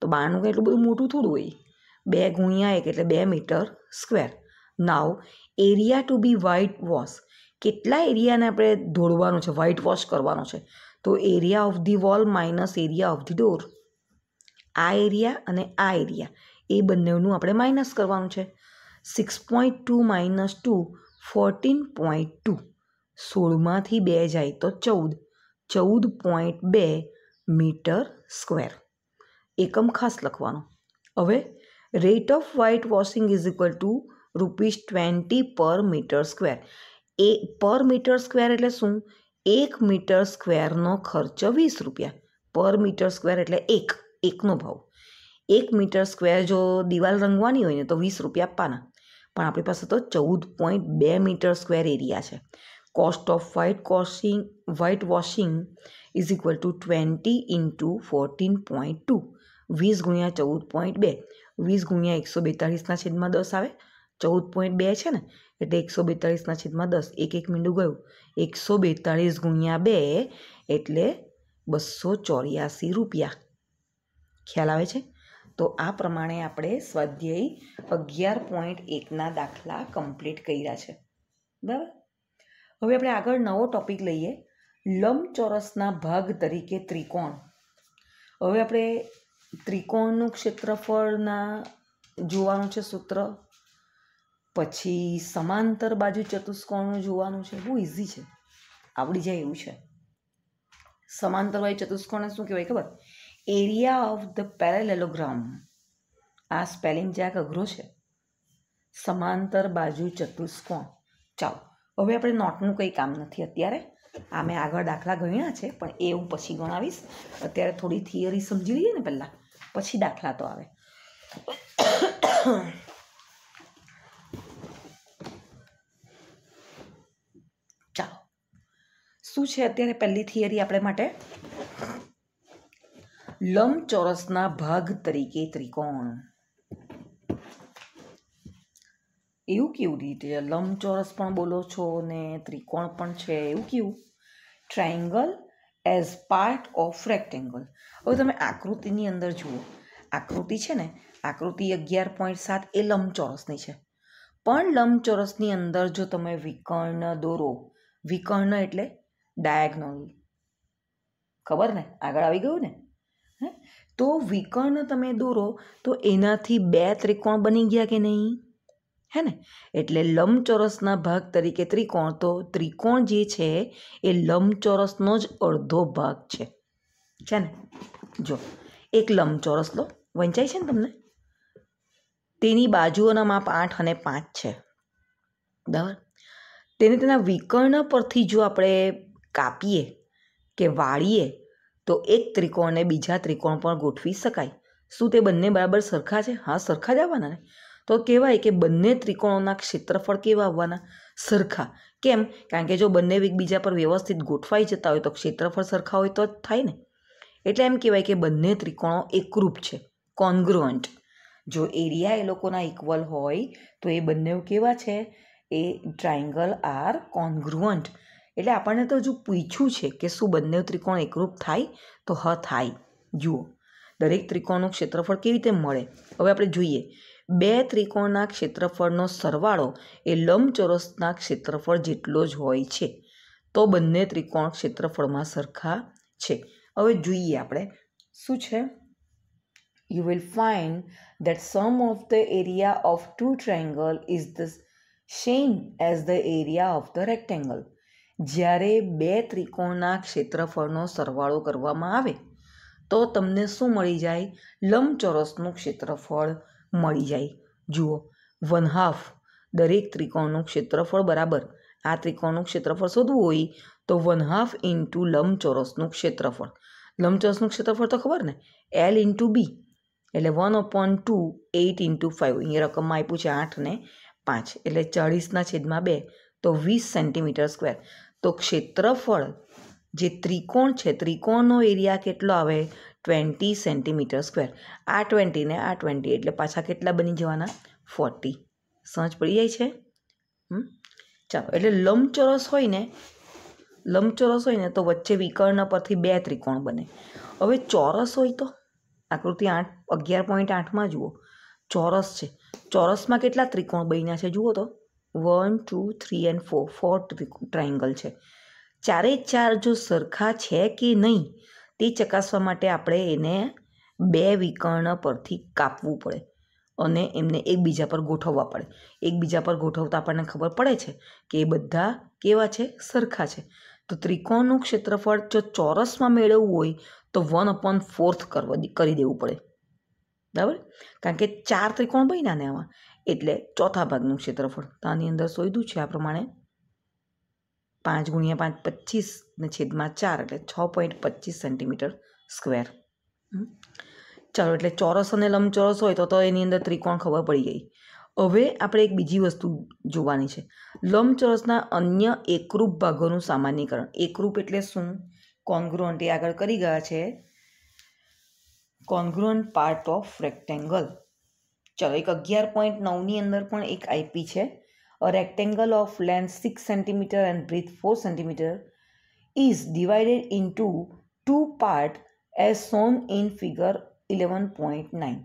તો બારનું કંઈ એટલું બધું મોટું થોડું હોય બે ગુણ્યા એક એટલે બે metre square now area to be white wash કેટલા એરિયાને આપણે ધોળવાનું છે વ્હાઇટ વોશ કરવાનો છે તો area of the wall minus area of the door આ એરિયા અને આ એરિયા એ બંનેનું આપણે માઇનસ કરવાનું છે six point two minus two fourteen point two સોળમાંથી બે જાય તો ચૌદ ચૌદ પોઈન્ટ બે મીટર સ્ક્વેર એકમ ખાસ લખવાનો હવે rate of white washing is equal to rupees twenty per metre square એ પર મીટર સ્ક્વેર એટલે શું એક મીટર સ્ક્વેરનો ખર્ચ વીસ રૂપિયા પર મીટર સ્ક્વેર એટલે એક એકનો ભાવ એક મીટર સ્ક્વેર જો દિવાલ રંગવાની હોય ને તો વીસ રૂપિયા આપવાના પણ આપણી પાસે તો ચૌદ પોઈન્ટ બે મીટર સ્ક્વેર એરિયા છે cost of white washing white washing is equal to twenty into fourteen point two વીસ ગુણ્યા ચૌદ પોઈન્ટ બે વીસ ગુણ્યા એકસો બેતાળીસના છેદમાં દસ આવે ચૌદ પોઈન્ટ બે છે ને એટલે એકસો બેતાળીસના છેદમાં દસ એક એક મીંડું ગયું એકસો બેતાળીસ ગુણ્યા બે એટલે બસો ચોર્યાસી રૂપિયા ખ્યાલ આવે છે તો આ પ્રમાણે આપણે સ્વાધ્યાય અગિયાર પોઈન્ટ એકના દાખલા કમ્પ્લીટ કર્યા છે બરાબર હવે આપણે આગળ નવો ટોપિક લઈએ લંબચોરસના ભાગ તરીકે ત્રિકોણ હવે આપણે ત્રિકોણનું ક્ષેત્રફળના જોવાનું છે સૂત્ર પછી સમાંતર બાજુ ચતુષ્કોણ જોવાનું છે બહુ ઇઝી છે આવડી જાય એવું છે સમાંતર બાજુ ચતુષ્કોણને શું કહેવાય ખબર એરિયા ઓફ ધ પેરેલેલોગ્રામ આ સ્પેલિંગ જરાક અઘરો છે સમાંતર બાજુ ચતુષ્કોણ ચાલો હવે આપણે નોટનું કંઈ કામ નથી અત્યારે આ મેં આગળ દાખલા ગણ્યા છે પણ એ હું પછી ગણાવીશ અત્યારે થોડી થિયરી સમજી લઈએ ને પહેલાં પછી દાખલા તો આવે શું છે અત્યારે પહેલી થિયરી આપણે માટે લંબચોરસના ભાગ તરીકે ત્રિકોણ એવું કેવું રીતે લંબચોરસ પણ બોલો છો ને ત્રિકોણ પણ છે એવું કેવું triangle as part of rectangle હવે તમે આકૃતિની અંદર જુઓ આકૃતિ છે ને આકૃતિ અગિયાર પોઈન્ટ સાત એ લંબચોરસની છે પણ લંબચોરસની અંદર જો તમે વિકર્ણ દોરો વિકર્ણ એટલે ડાયગ્નોલ ખબર ને આગળ આવી ગયું ને હે તો વિકર્ણ તમે દોરો તો એનાથી બે ત્રિકોણ બની ગયા કે નહીં હે ને એટલે લંબચોરસના ભાગ તરીકે ત્રિકોણ તો ત્રિકોણ જે છે એ લંબચોરસનો જ અડધો ભાગ છે છે ને જો એક લંબચોરસ લો વંચાય છે ને તમને તેની બાજુઓના માપ આઠ અને પાંચ છે બરાબર તેને તેના વિકર્ણ પરથી જો આપણે કાપીએ કે વાળીએ તો એક ત્રિકોણને બીજા ત્રિકોણ પણ ગોઠવી શકાય શું તે બંને બરાબર સરખા છે હા સરખા જ આવવાના ને તો કહેવાય કે બંને ત્રિકોણોના ક્ષેત્રફળ કેવા આવવાના સરખા કેમ કારણ કે જો બંને એકબીજા પર વ્યવસ્થિત ગોઠવાઈ જતા હોય તો ક્ષેત્રફળ સરખા હોય તો જ થાય ને એટલે એમ કહેવાય કે બંને ત્રિકોણો એકરૂપ છે કોન્ગ્રુઅન્ટ જો એરિયા એ લોકોના ઇક્વલ હોય તો એ બંને કેવા છે એ ટ્રાયંગલ આર કોનગ્રુઅન્ટ એટલે આપણને તો હજુ પૂછ્યું છે કે શું બંને ત્રિકોણ એકરૂપ થાય તો હ થાય જુઓ દરેક ત્રિકોણનું ક્ષેત્રફળ કેવી રીતે મળે હવે આપણે જોઈએ બે ત્રિકોણના ક્ષેત્રફળનો સરવાળો એ લંબચોરસના ક્ષેત્રફળ જેટલો જ હોય છે તો બંને ત્રિકોણ ક્ષેત્રફળમાં સરખા છે હવે જોઈએ આપણે શું છે you will find that sum of the area of two triangle is the same as the area of the rectangle જ્યારે બે ત્રિકોણના ક્ષેત્રફળનો સરવાળો કરવામાં આવે તો તમને શું મળી જાય લંબચોરસનું ક્ષેત્રફળ મળી જાય જુઓ વન હાફ દરેક ત્રિકોણનું ક્ષેત્રફળ બરાબર આ ત્રિકોણનું ક્ષેત્રફળ શોધવું હોય તો વન હાફ ઇન્ટુ લંબચોરસનું ક્ષેત્રફળ લંબચોરસનું ક્ષેત્રફળ તો ખબર ને એલ ઇન્ટુ બી એટલે one upon two eight into five અહીંયા રકમમાં આપ્યું છે આઠ ને પાંચ એટલે ચાળીસના છેદમાં બે તો વીસ સેન્ટીમીટર સ્ક્વેર તો ક્ષેત્રફળ જે ત્રિકોણ છે ત્રિકોણનો એરિયા કેટલો આવે ટ્વેન્ટી સેન્ટીમીટર સ્ક્વેર આ ટ્વેન્ટીને આ ટ્વેન્ટી એટલે પાછા કેટલા બની જવાના ફોર્ટી સમજ પડી જાય છે ચાલો એટલે લંબચોરસ હોય ને લંબચોરસ હોય ને તો વચ્ચે વિકર્ણ પરથી બે ત્રિકોણ બને હવે ચોરસ હોય તો આકૃતિ આઠ અગિયાર પોઈન્ટ આઠમાં જુઓ ચોરસ છે ચોરસમાં કેટલા ત્રિકોણ બન્યા છે જુઓ તો one two three and four four triangle છે ચારે ચાર જો સરખા છે કે નહીં તે ચકાસવા માટે આપણે એને બે વિકર્ણ પરથી કાપવું પડે અને એમને એકબીજા પર ગોઠવવા પડે એકબીજા પર ગોઠવતા આપણને ખબર પડે છે કે એ બધા કેવા છે સરખા છે તો ત્રિકોણનું ક્ષેત્રફળ જો ચોરસમાં મેળવવું હોય તો વન અપોન ફોર્થ કરવા કરી દેવું પડે બરાબર કારણ કે ચાર ત્રિકોણ બન્યા ને આમાં એટલે ચોથા ભાગનું ક્ષેત્રફળ તો આની અંદર શોધ્યું છે આ પ્રમાણે પાંચ ગુણ્યા પાંચ ને છેદમાં ચાર એટલે છ પોઈન્ટ પચીસ સેન્ટીમીટર સ્ક્વેર ચાલો એટલે ચોરસ અને લંબચોરસ હોય તો તો એની અંદર ત્રિકોણ ખબર પડી ગઈ હવે આપણે એક બીજી વસ્તુ જોવાની છે લંબચોરસના અન્ય એકરૂપ ભાગોનું સામાન્યકરણ એકરૂપ એટલે શું કોંગ્રુઅન્ટ આગળ કરી ગયા છે કોન્ગ્રુઅન્ટ પાર્ટ ઓફ રેક્ટેંગલ ચલો એક અગિયાર પોઈન્ટ નવની અંદર પણ એક આઈપી છે a rectangle of length six centimetre and breadth four centimetre is divided into two part as shown in figure eleven point nine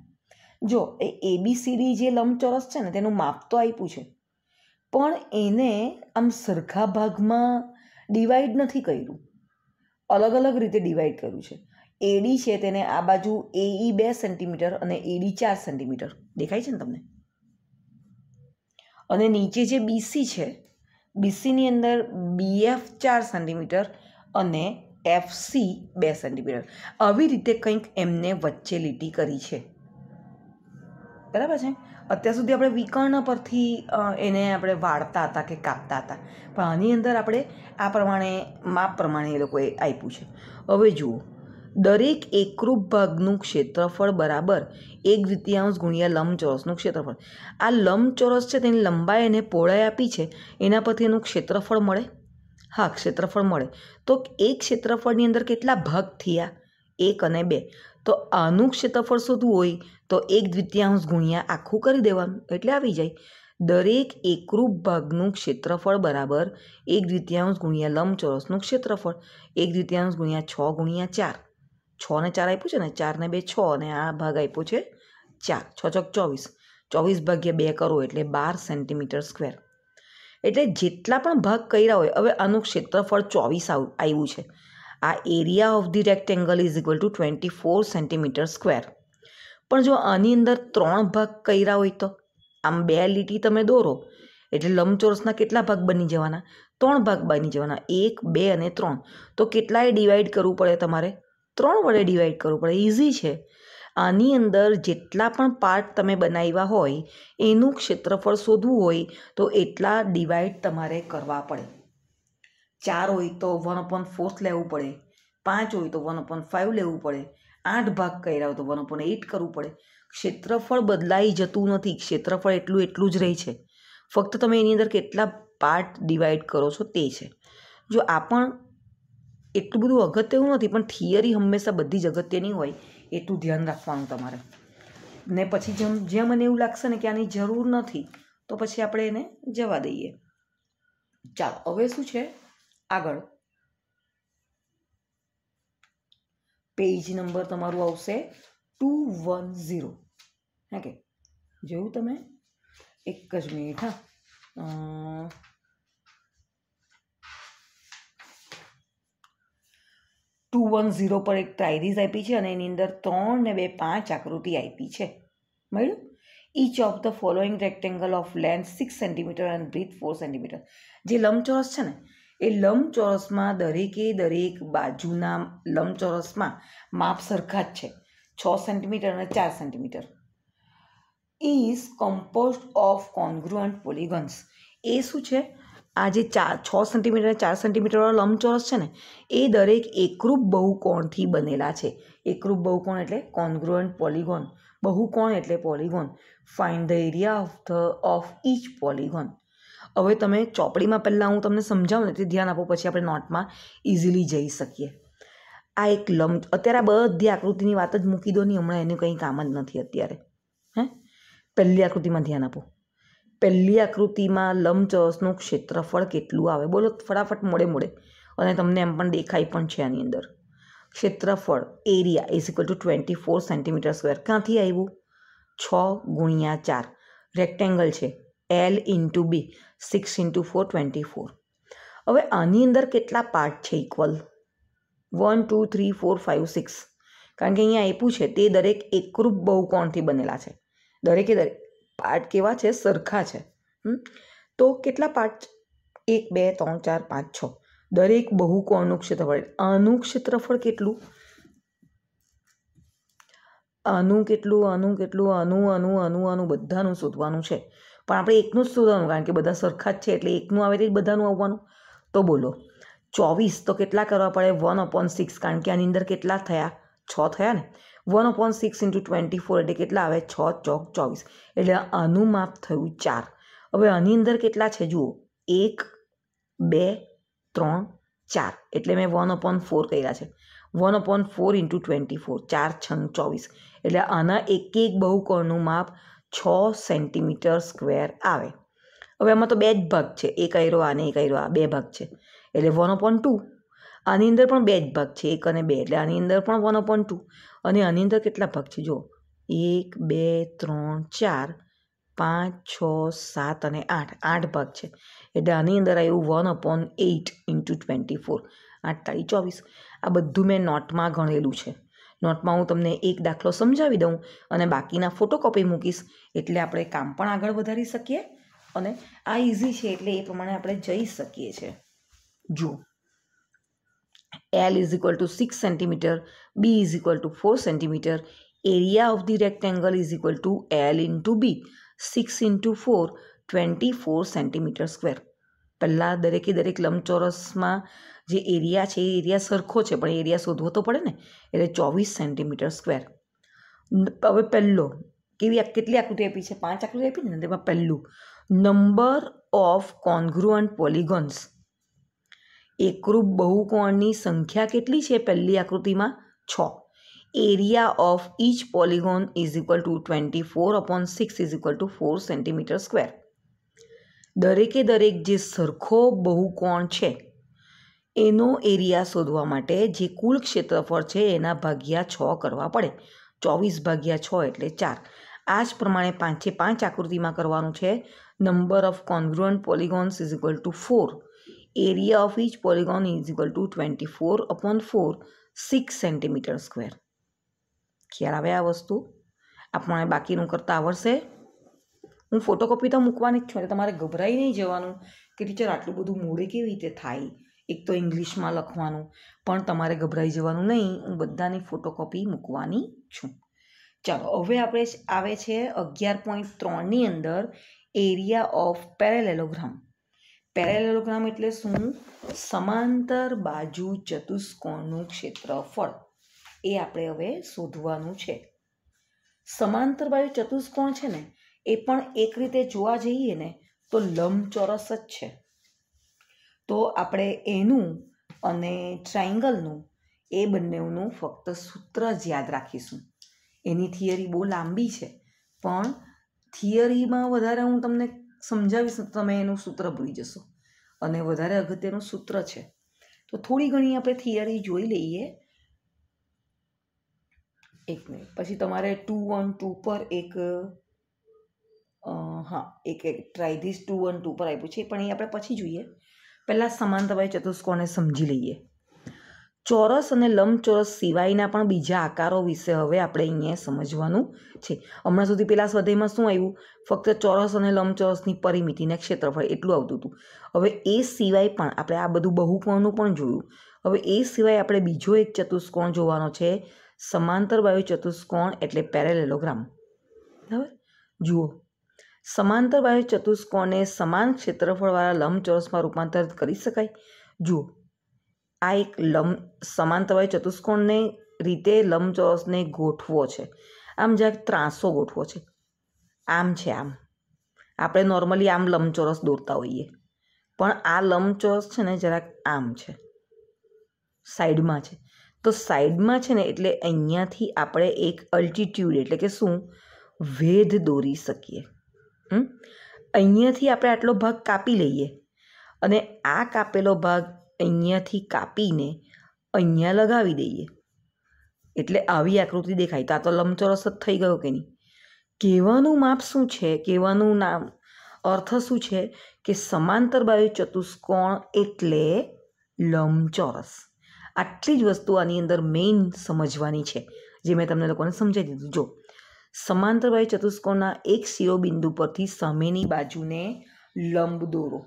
જો એ એબીસીડી જે લંબચોરસ છે ને તેનું માપ તો આપ્યું છે પણ એને આમ સરખા ભાગમાં ડિવાઈડ નથી કર્યું અલગ અલગ રીતે ડિવાઈડ કર્યું છે એડી છે તેને આ બાજુ એઈ બે સેન્ટીમીટર અને એડી ચાર સેન્ટીમીટર દેખાય છે ને તમને અને નીચે જે બીસી છે બીસીની અંદર બીએફ ચાર સેન્ટીમીટર અને એફસી બે સેન્ટીમીટર આવી રીતે કંઈક એમને વચ્ચે લીટી કરી છે બરાબર છે અત્યાર સુધી આપણે વિકર્ણ પરથી એને આપણે વાળતા હતા કે કાપતા હતા પણ આની અંદર આપણે આ પ્રમાણે માપ પ્રમાણે એ લોકોએ આપ્યું છે હવે જુઓ દરેક એકરૂપ ભાગનું ક્ષેત્રફળ બરાબર એક દ્વિતીયાંશ ગુણ્યા લંબચોરસનું ક્ષેત્રફળ આ લંબચોરસ છે તેની લંબાઈ એને પોળાઈ આપી છે એના પરથી એનું ક્ષેત્રફળ મળે હા ક્ષેત્રફળ મળે તો એક ક્ષેત્રફળની અંદર કેટલા ભાગ થયા એક અને બે તો આનું ક્ષેત્રફળ શોધવું હોય તો એક દ્વિતીયાંશ ગુણ્યા આખું કરી દેવાનું એટલે આવી જાય દરેક એકરૂપ ભાગનું ક્ષેત્રફળ બરાબર એક દ્વિતીયાંશ ગુણ્યા લંબચોરસનું ક્ષેત્રફળ એક દ્વિતીયાંશ ગુણ્યા છ ગુણ્યા ચાર છ ને ચાર આપ્યું છે ને ચારને બે છ અને આ ભાગ આપ્યો છે ચાર છ ચોક ચોવીસ ચોવીસ ભાગ્યા બે કરો એટલે બાર સેન્ટીમીટર સ્ક્વેર એટલે જેટલા પણ ભાગ કર્યા હોય હવે આનું ક્ષેત્રફળ ચોવીસ આવ્યું છે આ area of the rectangle is equal to twenty four centimetre square પણ જો આની અંદર ત્રણ ભાગ કર્યા હોય તો આમ બે લીટી તમે દોરો એટલે લંબચોરસના કેટલા ભાગ બની જવાના ત્રણ ભાગ બની જવાના એક બે અને ત્રણ તો કેટલાય ડિવાઈડ કરવું પડે તમારે ત્રણ વડે ડિવાઈડ કરવું પડે ઇઝી છે આની અંદર જેટલા પણ પાર્ટ તમે બનાવ્યા હોય એનું ક્ષેત્રફળ શોધવું હોય તો એટલા ડિવાઈડ તમારે કરવા પડે ચાર હોય તો વન અપોન ફોર્થ લેવું પડે પાંચ હોય તો વન અપોન ફાઇવ લેવું પડે આઠ ભાગ કર્યા હોય તો વન અપોન એટ કરવું પડે ક્ષેત્રફળ બદલાઈ જતું નથી ક્ષેત્રફળ એટલું એટલું જ રહે છે ફક્ત તમે એની અંદર કેટલા પાર્ટ ડિવાઈડ કરો છો તે છે જો આ પણ એટલું બધું અગત્યનું નથી પણ થિયરી હંમેશા બધી જ અગત્યની હોય એટલું ધ્યાન રાખવાનું તમારે ને પછી જેમ જ્યાં મને એવું લાગશે ને કે આની જરૂર નથી તો પછી આપણે એને જવા દઈએ ચાલો હવે શું છે આગળ પેજ નંબર તમારું આવશે ટુ વન ઝીરો હે કે જોયું તમે એક જ મિનિટ હા ટુ વન ઝીરો પર એક ટ્રાયરીઝ આપી છે અને એની અંદર ત્રણ ને બે પાંચ આકૃતિ આપી છે મળ્યું each of the following rectangle of length six centimetre and breadth four centimetre જે લંબચોરસ છે ને એ લંબચોરસમાં દરેકે દરેક બાજુના લંબચોરસમાં માપ સરખા જ છે છ સેન્ટીમીટર અને ચાર centimetre is compose of congruent polygons એ શું છે આ જે ચાર છ સેન્ટીમીટર ચાર સેન્ટીમીટરવાળો લંબચોરસ છે ને એ દરેક એકરૂપ બહુકોણથી બનેલા છે એકરૂપ બહુકોણ એટલે કોન્ગ્રુઅન્ટ પોલિગોન બહુકોણ એટલે polygon find the area of the of each polygon હવે તમે ચોપડીમાં પહેલાં હું તમને સમજાવું ને તે ધ્યાન આપો પછી આપણે નોટમાં ઇઝીલી જઈ શકીએ આ એક લંબ અત્યારે આ બધી આકૃતિની વાત જ મૂકી દો નહીં હમણાં એનું કંઈ કામ જ નથી અત્યારે હે પહેલી આકૃતિમાં ધ્યાન આપો પહેલી આકૃતિમાં લંબચોરસનું ક્ષેત્રફળ કેટલું આવે બોલો ફટાફટ મોડે મોડે અને તમને એમ પણ દેખાય પણ છે આની અંદર ક્ષેત્રફળ area is equal to twenty four centimetre square ક્યાંથી આવ્યું છ ગુણ્યા ચાર રેક્ટેંગલ છે L into B six into four twenty four હવે આની અંદર કેટલા પાર્ટ છે equal one two three four five six કારણ કે અહીંયા આપ્યું છે તે દરેક એકરૂપ બહુ કોણથી બનેલા છે દરેકે દરેક પાર્ટ કેવા છે સરખા છે તો કેટલા પાર્ટ એક બે ત્રણ ચાર પાંચ છ દરેક બહુકો અણુ ક્ષેત્રફળ આનું ક્ષેત્રફળ કેટલું આનું કેટલું આનું કેટલું આનું આનું આનું આનું બધાનું શોધવાનું છે પણ આપણે એકનું જ શોધવાનું કારણ કે બધા સરખા જ છે એટલે એકનું આવે તે બધાનું આવવાનું તો બોલો ચોવીસ તો કેટલા કરવા પડે વન અપોન સિક્સ કારણ કે આની અંદર કેટલા થયા છ થયા ને one upon six into twenty four એટલે કેટલા આવે છ ચોક ચોવીસ એટલે આનું માપ થયું ચાર હવે આની અંદર કેટલા છે જુઓ એક બે ત્રણ ચાર એટલે મેં વન ઓપોન ફોર કર્યા છે one upon four into twenty four ચાર છંગ ચોવીસ એટલે આના એક એક બહુકોણનું માપ છ સેન્ટીમીટર સ્ક્વેર આવે હવે આમાં તો બે જ ભાગ છે એક આયરો આ અને એક આયરો આ બે ભાગ છે એટલે વન ઓપોન ટુ આની અંદર પણ બે જ ભાગ છે એક અને બે એટલે આની અંદર પણ વન ઓપોન ટુ અને આની અંદર કેટલા ભાગ છે જુઓ એક બે ત્રણ ચાર પાંચ છ સાત અને આઠ આઠ ભાગ છે એટલે આની અંદર આવ્યું one upon eight into twenty four આઠ તાળી ચોવીસ આ બધું મેં નોટમાં ગણેલું છે નોટમાં હું તમને એક દાખલો સમજાવી દઉં અને બાકીના ફોટોકોપી મૂકીશ એટલે આપણે કામ પણ આગળ વધારી શકીએ અને આ ઇઝી છે એટલે એ પ્રમાણે આપણે જઈ શકીએ છીએ જુઓ L is equal to 6 centimeter, B is equal to 4 centimeter. Area of the rectangle is equal to L into B. 6 into 4, 24 centimetre square. પહેલાં દરેકે દરેક લંબચોરસમાં જે એરિયા છે એ એરિયા સરખો છે પણ એરિયા શોધવો તો પડે ને એટલે ચોવીસ સેન્ટીમીટર સ્ક્વેર હવે પહેલો કેવી કેટલી આકૃતિ આપી છે પાંચ આકૃતિ આપી ને તેમાં પહેલું નંબર ઓફ કોન્ગ્રુઅન્ટ પોલિગોન્સ એકરૂપ બહુકોણની સંખ્યા કેટલી છે પહેલી આકૃતિમાં છ area of each polygon is equal to twenty four upon six is equal to four centimetre square દરેકે દરેક જે સરખો બહુકોણ છે એનો એરિયા શોધવા માટે જે કુલ ક્ષેત્રફળ છે એના ભાગ્યા છ કરવા પડે ચોવીસ ભાગ્યા છ એટલે ચાર આ જ પ્રમાણે પાંચે પાંચ આકૃતિમાં કરવાનું છે number of congruent polygons is equal to four area of each polygon is equal to 24 upon 4 six centimetre square ખ્યાલ આવે આ વસ્તુ આપણે બાકીનું કરતાં આવડશે હું ફોટોકોપી તો મૂકવાની જ છું એટલે તમારે ગભરાઈ નહીં જવાનું કે ટીચર આટલું બધું મોડે કેવી રીતે થાય એક તો ઇંગ્લિશમાં લખવાનું પણ તમારે ગભરાઈ જવાનું નહીં હું બધાની ફોટોકોપી મૂકવાની છું ચાલો હવે આપણે આવે છે અગિયાર પોઈન્ટ ત્રણની અંદર એરિયા ઓફ પેરેલેલોગ્રામ પેરેલેલોગ્રામ એટલે શું સમાંતર બાજુ ચતુષ્કોણનું ક્ષેત્રફળ એ આપણે હવે શોધવાનું છે સમાંતર બાજુ ચતુષ્કોણ છે ને એ પણ એક રીતે જોવા જઈએ ને તો લંબચોરસ જ છે તો આપણે એનું અને ટ્રાયંગલનું એ બંનેનું ફક્ત સૂત્ર જ યાદ રાખીશું એની થિયરી બહુ લાંબી છે પણ થિયરીમાં વધારે હું તમને સમજાવીશ તમે એનું સૂત્ર ભૂલી જશો અને વધારે અગત્યનું સૂત્ર છે તો થોડી ઘણી આપણે થિયરી જોઈ લઈએ એક મિનિટ પછી તમારે ટુ વન ટુ પર એક હા એક એક ટ્રાય ટુ વન ટુ પર આપ્યું છે પણ એ આપણે પછી જોઈએ પહેલાં સમાન તમારી ચતુષ્કોને સમજી લઈએ ચોરસ અને લંબચોરસ સિવાયના પણ બીજા આકારો વિશે હવે આપણે અહીંયા સમજવાનું છે હમણાં સુધી પહેલાં સ્વાધ્યાયમાં શું આવ્યું ફક્ત ચોરસ અને લંબચોરસની પરિમિતિને ક્ષેત્રફળ એટલું આવતું હતું હવે એ સિવાય પણ આપણે આ બધું બહુકોણનું પણ જોયું હવે એ સિવાય આપણે બીજો એક ચતુષ્કોણ જોવાનો છે સમાંતર વાયુ ચતુષ્કોણ એટલે પેરેલેલોગ્રામ બરાબર જુઓ સમાંતર વાયુ ચતુષ્કોણને સમાન ક્ષેત્રફળવાળા લંબચોરસમાં રૂપાંતરિત કરી શકાય જુઓ આ એક લંબ સમાંતવાય ચતુષ્કોણને રીતે લંબચોરસને ગોઠવો છે આમ જરાક ત્રાસો ગોઠવો છે આમ છે આમ આપણે નોર્મલી આમ લંબચોરસ દોરતા હોઈએ પણ આ લંબચોરસ છે ને જરાક આમ છે સાઈડમાં છે તો સાઈડમાં છે ને એટલે અહીંયાથી આપણે એક અલ્ટિટ્યૂડ એટલે કે શું વેધ દોરી શકીએ અહીંયાથી આપણે આટલો ભાગ કાપી લઈએ અને આ કાપેલો ભાગ અહીંયાથી કાપીને અહીંયા લગાવી દઈએ એટલે આવી આકૃતિ દેખાય તો આ તો લંબચોરસ જ થઈ ગયો કે નહીં કહેવાનું માપ શું છે કહેવાનું નામ અર્થ શું છે કે સમાંતર બાયુ ચતુષ્કોણ એટલે લંબચોરસ આટલી જ વસ્તુ આની અંદર મેઇન સમજવાની છે જે મેં તમને લોકોને સમજાવી દીધું જો સમાંતર બાયુ ચતુષ્કોણના એક શિરોબિંદુ પરથી સામેની બાજુને લંબ દોરો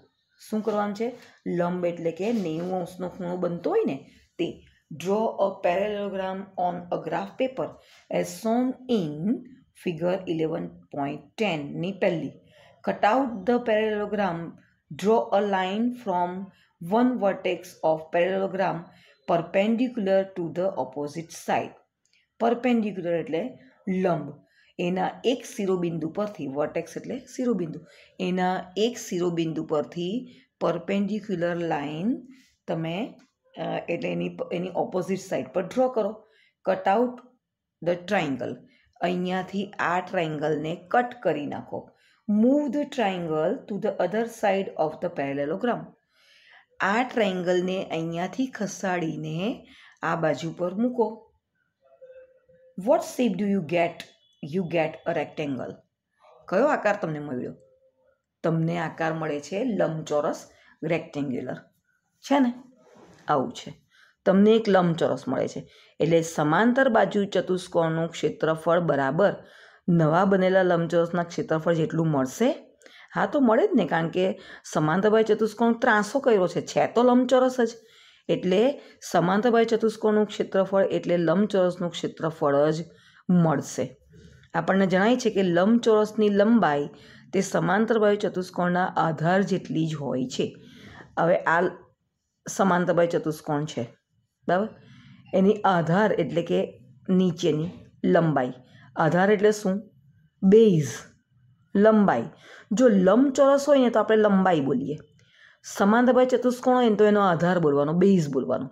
શું કરવાનું છે લંબ એટલે કે નેવું અંશનો ખૂણો બનતો હોય ને તે draw a parallelogram on a graph paper as shown in figure eleven point ટેનની પહેલી cut out the parallelogram draw a line from one vertex of parallelogram perpendicular to the opposite side perpendicular એટલે લંબ એના એક શિરોબિંદુ પરથી વર્ટેક્સ એટલે શિરોબિંદુ એના એક શિરોબિંદુ પરથી પરપેન્ડિક્યુલર લાઇન તમે એટલે એની એની ઓપોઝિટ સાઈડ પર ડ્રો કરો કટ આઉટ ધ ટ્રાયંગલ અહીંયાથી આ ટ્રાયંગલને કટ કરી નાખો move the triangle to the other side of the parallelogram આ ટ્રાયંગલને અહીંયાથી ખસાડીને આ બાજુ પર મૂકો what shape do you get you get a rectangle કયો આકાર તમને મળ્યો તમને આકાર મળે છે લંબચોરસ રેક્ટેન્ગ્યુલર છે ને આવું છે તમને એક લંબચોરસ મળે છે એટલે સમાંતર બાજુ ચતુષ્કોણનું ક્ષેત્રફળ બરાબર નવા બનેલા લંબચોરસના ક્ષેત્રફળ જેટલું મળશે હા તો મળે જ ને કારણ કે સમાંતરભાઈ ચતુષ્કોણ ત્રાસો કર્યો છે છે તો લંબચોરસ જ એટલે સમાંતરભાઈ ચતુષ્કોણનું ક્ષેત્રફળ એટલે લંબચોરસનું ક્ષેત્રફળ જ મળશે આપણને જણાય છે કે લંબચોરસની લંબાઈ તે સમાંતરબાજુ ચતુષ્કોણના આધાર જેટલી જ હોય છે હવે આ સમાંતરબાજુ ચતુષ્કોણ છે બરાબર એની આધાર એટલે કે નીચેની લંબાઈ આધાર એટલે શું બેઝ લંબાઈ જો લંબચોરસ હોય ને તો આપણે લંબાઈ બોલીએ સમાંતરભાઈ ચતુષ્કોણ હોય ને તો એનો આધાર બોલવાનો બેઝ બોલવાનો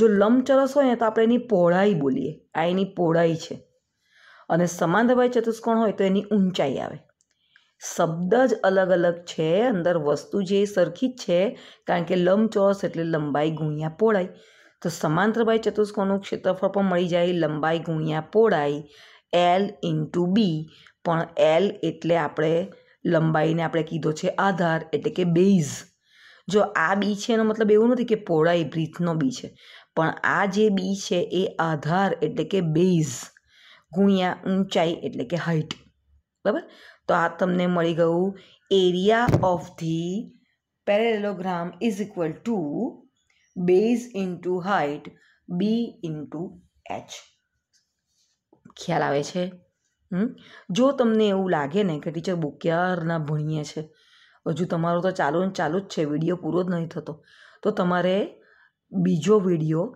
જો લંબચોરસ હોય ને તો આપણે એની પહોળાઈ બોલીએ આ એની પહોળાઈ છે અને સમાનધભાઈ ચતુષ્કોણ હોય તો એની ઊંચાઈ આવે શબ્દ જ અલગ અલગ છે અંદર વસ્તુ જે સરખી જ છે કારણ કે લંબચોસ એટલે લંબાઈ ગુણ્યા પોળાઈ તો સમાંતરભાઈ ચતુષ્કોણનું ક્ષેત્રફળ પણ મળી જાય લંબાઈ ગુણ્યા પોળાઈ એલ ઇન્ટુ બી પણ એલ એટલે આપણે લંબાઈને આપણે કીધો છે આધાર એટલે કે બેઝ જો આ બી છે એનો મતલબ એવું નથી કે પોળાઈ બ્રીથનો બી છે પણ આ જે બી છે એ આધાર એટલે કે બેઝ ગુણ્યા ઊંચાઈ એટલે કે હાઇટ બરાબર તો આ તમને મળી ગયું area of the parallelogram is equal to base into height B into H ખ્યાલ આવે છે જો તમને એવું લાગે ને કે ટીચર બુક ભણીએ છે હજુ તમારો તો ચાલુ ચાલુ જ છે વિડીયો પૂરો જ નહીં થતો તો તમારે બીજો વિડીયો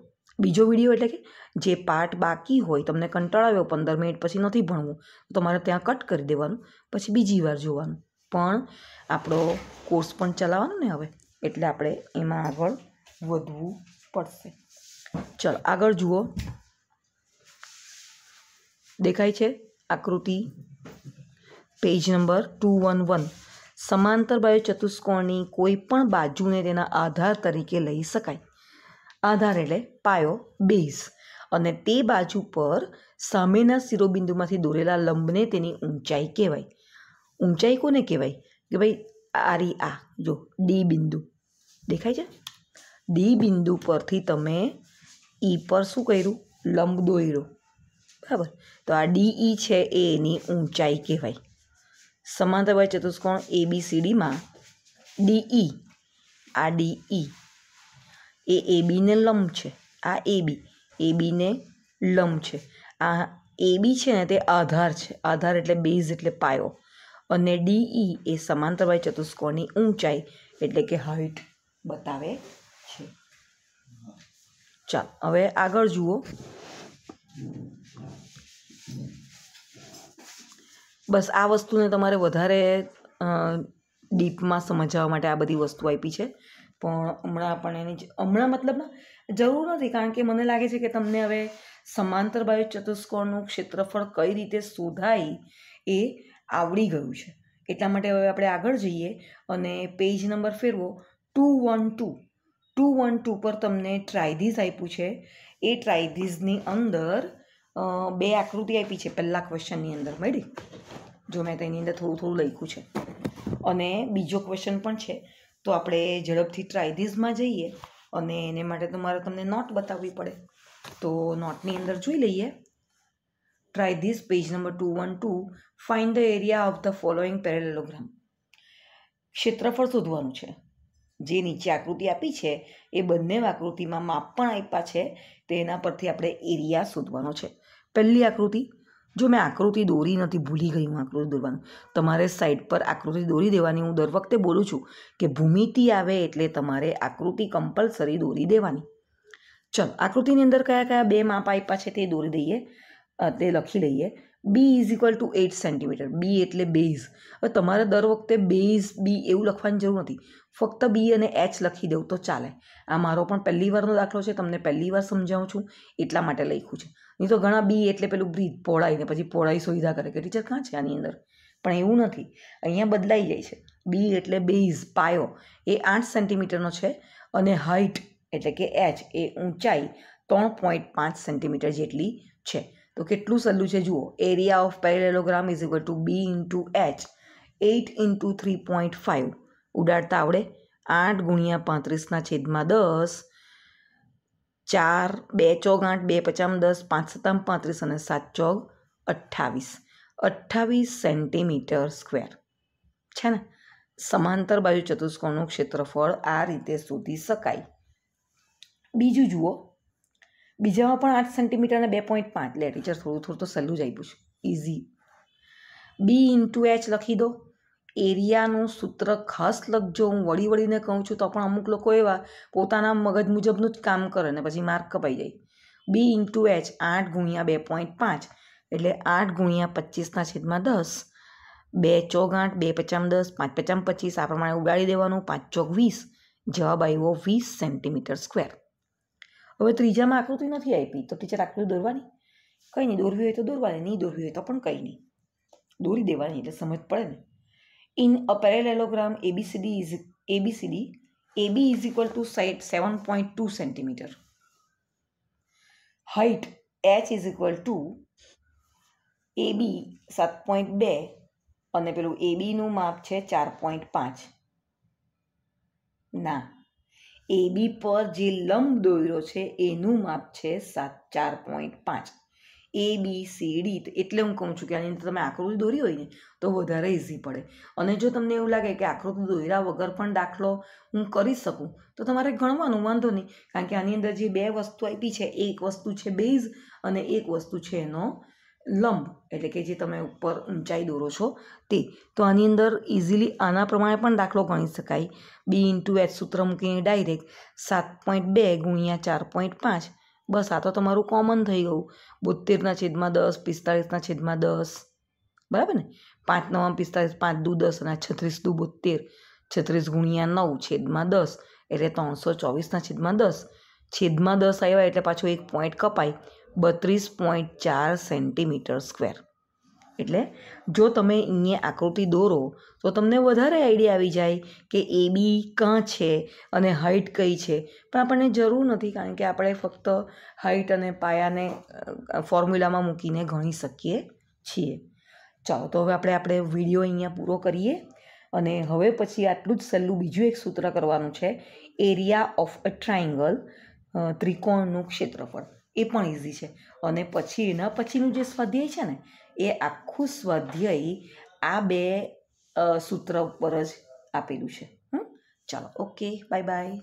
બીજો વિડીયો એટલે કે જે પાર્ટ બાકી હોય તમને કંટાળો આવ્યો પંદર મિનિટ પછી નથી ભણવું તો તમારે ત્યાં કટ કરી દેવાનું પછી બીજી વાર જોવાનું પણ આપણો કોર્સ પણ ચલાવવાનો ને હવે એટલે આપણે એમાં આગળ વધવું પડશે ચલો આગળ જુઓ દેખાય છે આકૃતિ page number two one one સમાંતર બાજુ ચતુષ્કોણની કોઈ પણ બાજુને તેના આધાર તરીકે લઈ શકાય આધાર એટલે પાયો બેઝ અને તે બાજુ પર સામેના શિરોબિંદુમાંથી દોરેલા લંબને તેની ઊંચાઈ કહેવાય ઊંચાઈ કોને કહેવાય કે ભાઈ આરી આ જો ડી બિંદુ દેખાય છે ડી બિંદુ પરથી તમે ઈ પર શું કર્યું લંબ દોર્યો બરાબર તો આ ડી ઈ છે એ એની ઊંચાઈ કહેવાય સમાંતરભાઈ ચતુષ્કોણ એ બી સી ડીમાં ડીઈ આ ઈ એ એબીને લંબ છે આ એબી એબીને લંબ છે આ એબી છે ને તે આધાર છે આધાર એટલે બેઝ એટલે પાયો અને ડીઈ એ સમાંતરવાય ચતુષ્કોણની ઊંચાઈ એટલે કે હાઈટ બતાવે છે ચાલ હવે આગળ જુઓ બસ આ વસ્તુને તમારે વધારે ડીપમાં સમજાવવા માટે આ બધી વસ્તુ આપી છે પણ હમણાં પણ એની હમણાં મતલબમાં જરૂર નથી કારણ કે મને લાગે છે કે તમને હવે સમાંતર બાજુ ચતુષ્કોણનું ક્ષેત્રફળ કઈ રીતે શોધાય એ આવડી ગયું છે એટલા માટે હવે આપણે આગળ જઈએ અને પેજ નંબર ફેરવો two one two two one two પર તમને ટ્રાયધીઝ આપ્યું છે એ ટ્રાયધીઝની અંદર બે આકૃતિ આપી છે પહેલાં ક્વેશ્ચનની અંદર મળી જો મેં તેની અંદર થોડું થોડું લખ્યું છે અને બીજો ક્વેશ્ચન પણ છે તો આપણે ઝડપથી ટ્રાયધીઝમાં જઈએ અને એને માટે તો મારે તમને નોટ બતાવવી પડે તો નોટની અંદર જોઈ લઈએ try this page number two one two find the area of the following parallelogram ક્ષેત્રફળ શોધવાનું છે જે નીચે આકૃતિ આપી છે એ બંને આકૃતિમાં માપ પણ આપ્યા છે તેના પરથી આપણે એરિયા શોધવાનો છે પહેલી આકૃતિ જો મેં આકૃતિ દોરી નથી ભૂલી ગઈ હું આકૃતિ દોરવાનું તમારે સાઈડ પર આકૃતિ દોરી દેવાની હું દર વખતે બોલું છું કે ભૂમિતિ આવે એટલે તમારે આકૃતિ કમ્પલસરી દોરી દેવાની ચલો આકૃતિની અંદર કયા કયા બે માપ આપ્યા છે તે દોરી દઈએ તે લખી લઈએ B is equal to eight centimetre B એટલે બેઝ હવે તમારે દર વખતે બેઝ બી એવું લખવાની જરૂર નથી ફક્ત બી અને એચ લખી દઉં તો ચાલે આ મારો પણ પહેલી વારનો દાખલો છે તમને પહેલી વાર સમજાવું છું એટલા માટે લખ્યું છે નહીં તો ઘણા બી એટલે પેલું બ્રીથ પહોળાઈને પછી પહોળાઈ સુવિધા કરે કે ટીચર કાં છે આની અંદર પણ એવું નથી અહીંયા બદલાઈ જાય છે બી એટલે બેઝ પાયો એ આઠ સેન્ટીમીટરનો છે અને હાઇટ એટલે કે એચ એ ઊંચાઈ ત્રણ પોઈન્ટ પાંચ સેન્ટીમીટર જેટલી છે તો કેટલું સહેલું છે જુઓ area of parallelogram is equal to B into H eight into three point five ઉડાડતા આવડે આઠ ગુણ્યા પાંત્રીસના છેદમાં દસ ચાર બે ચોગ આઠ બે પચામ દસ પાંચ સત્તામ પાંત્રીસ અને સાત ચોક અઠ્ઠાવીસ અઠ્ઠાવીસ સેન્ટીમીટર સ્ક્વેર છે ને સમાંતર બાજુ ચતુષ્કોણનું ક્ષેત્રફળ આ રીતે શોધી શકાય બીજું જુઓ બીજામાં પણ આઠ સેન્ટીમીટર અને બે પોઈન્ટ પાંચ લે ટીચર થોડું થોડું તો સહેલું જ આપ્યું છે ઇઝી બી ઇન્ટુ એચ લખી દો એરિયાનું સૂત્ર ખાસ લખજો હું વળી વળીને કહું છું તો પણ અમુક લોકો એવા પોતાના મગજ મુજબનું જ કામ કરે ને પછી માર્ક કપાઈ જાય બી ઇન્ટુ એચ આઠ ગુણ્યા બે પોઈન્ટ પાંચ એટલે આઠ ગુણ્યા પચીસના છેદમાં દસ બે ચોક આઠ બે પચામ દસ પાંચ પચામ પચીસ આ પ્રમાણે ઉડાડી દેવાનું પાંચ ચોક વીસ જવાબ આવ્યો વીસ સેન્ટીમીટર સ્ક્વેર હવે ત્રીજામાં આકૃતિ નથી આપી તો ટીચર આકૃતિ દોરવાની કંઈ નહીં દોરવી હોય તો દોરવાની નહીં દોરવી હોય તો પણ કંઈ નહીં દોરી દેવાની એટલે સમજ પડે ને in a parallelogram ABCD is ABCD, AB is equal to 7.2 centimeter. Height H is equal to AB સાત પોઈન્ટ બે અને પેલું એબીનું માપ છે ચાર પોઈન્ટ પાંચ ના એબી પર જે લંબ દોર્યો છે એનું માપ છે સાત ચાર પોઈન્ટ પાંચ એ બી સી ડી એટલે હું કહું છું કે આની અંદર તમે આકૃતિ દોરી હોય ને તો વધારે ઇઝી પડે અને જો તમને એવું લાગે કે આકૃતિ દોર્યા વગર પણ દાખલો હું કરી શકું તો તમારે ગણવાનું વાંધો નહીં કારણ કે આની અંદર જે બે વસ્તુ આપી છે એક વસ્તુ છે બેઝ અને એક વસ્તુ છે એનો લંબ એટલે કે જે તમે ઉપર ઊંચાઈ દોરો છો તે તો આની અંદર ઇઝીલી આના પ્રમાણે પણ દાખલો ગણી શકાય બી ઇન્ટુ એચ સૂત્ર મૂકીને ડાયરેક્ટ સાત પોઈન્ટ બે ગુણ્યા ચાર પોઈન્ટ પાંચ બસ આ તો તમારું કોમન થઈ ગયું બોત્તેરના છેદમાં દસ પિસ્તાળીસના છેદમાં દસ બરાબર ને પાંચ નવામ પિસ્તાળીસ પાંચ દુ દસ અને છત્રીસ દુ બોત્તેર છત્રીસ ગુણ્યા નવ છેદમાં દસ એટલે ત્રણસો ચોવીસના છેદમાં દસ છેદમાં દસ આવ્યા એટલે પાછો એક પોઈન્ટ કપાય બત્રીસ પોઈન્ટ ચાર સેન્ટીમીટર સ્ક્વેર એટલે જો તમે અહીંયા આકૃતિ દોરો તો તમને વધારે આઈડિયા આવી જાય કે એ બી કાં છે અને હાઇટ કઈ છે પણ આપણને જરૂર નથી કારણ કે આપણે ફક્ત હાઇટ અને પાયાને ફોર્મ્યુલામાં મૂકીને ગણી શકીએ છીએ ચાલો તો હવે આપણે આપણે વિડીયો અહીંયા પૂરો કરીએ અને હવે પછી આટલું જ સહેલું બીજું એક સૂત્ર કરવાનું છે એરિયા ઓફ અ ટ્રાયંગલ ત્રિકોણનું ક્ષેત્રફળ એ પણ ઇઝી છે અને પછી એના પછીનું જે સ્વાધ્યાય છે ને એ આખું સ્વાધ્યાય આ બે સૂત્ર ઉપર જ આપેલું છે ચાલો ઓકે બાય બાય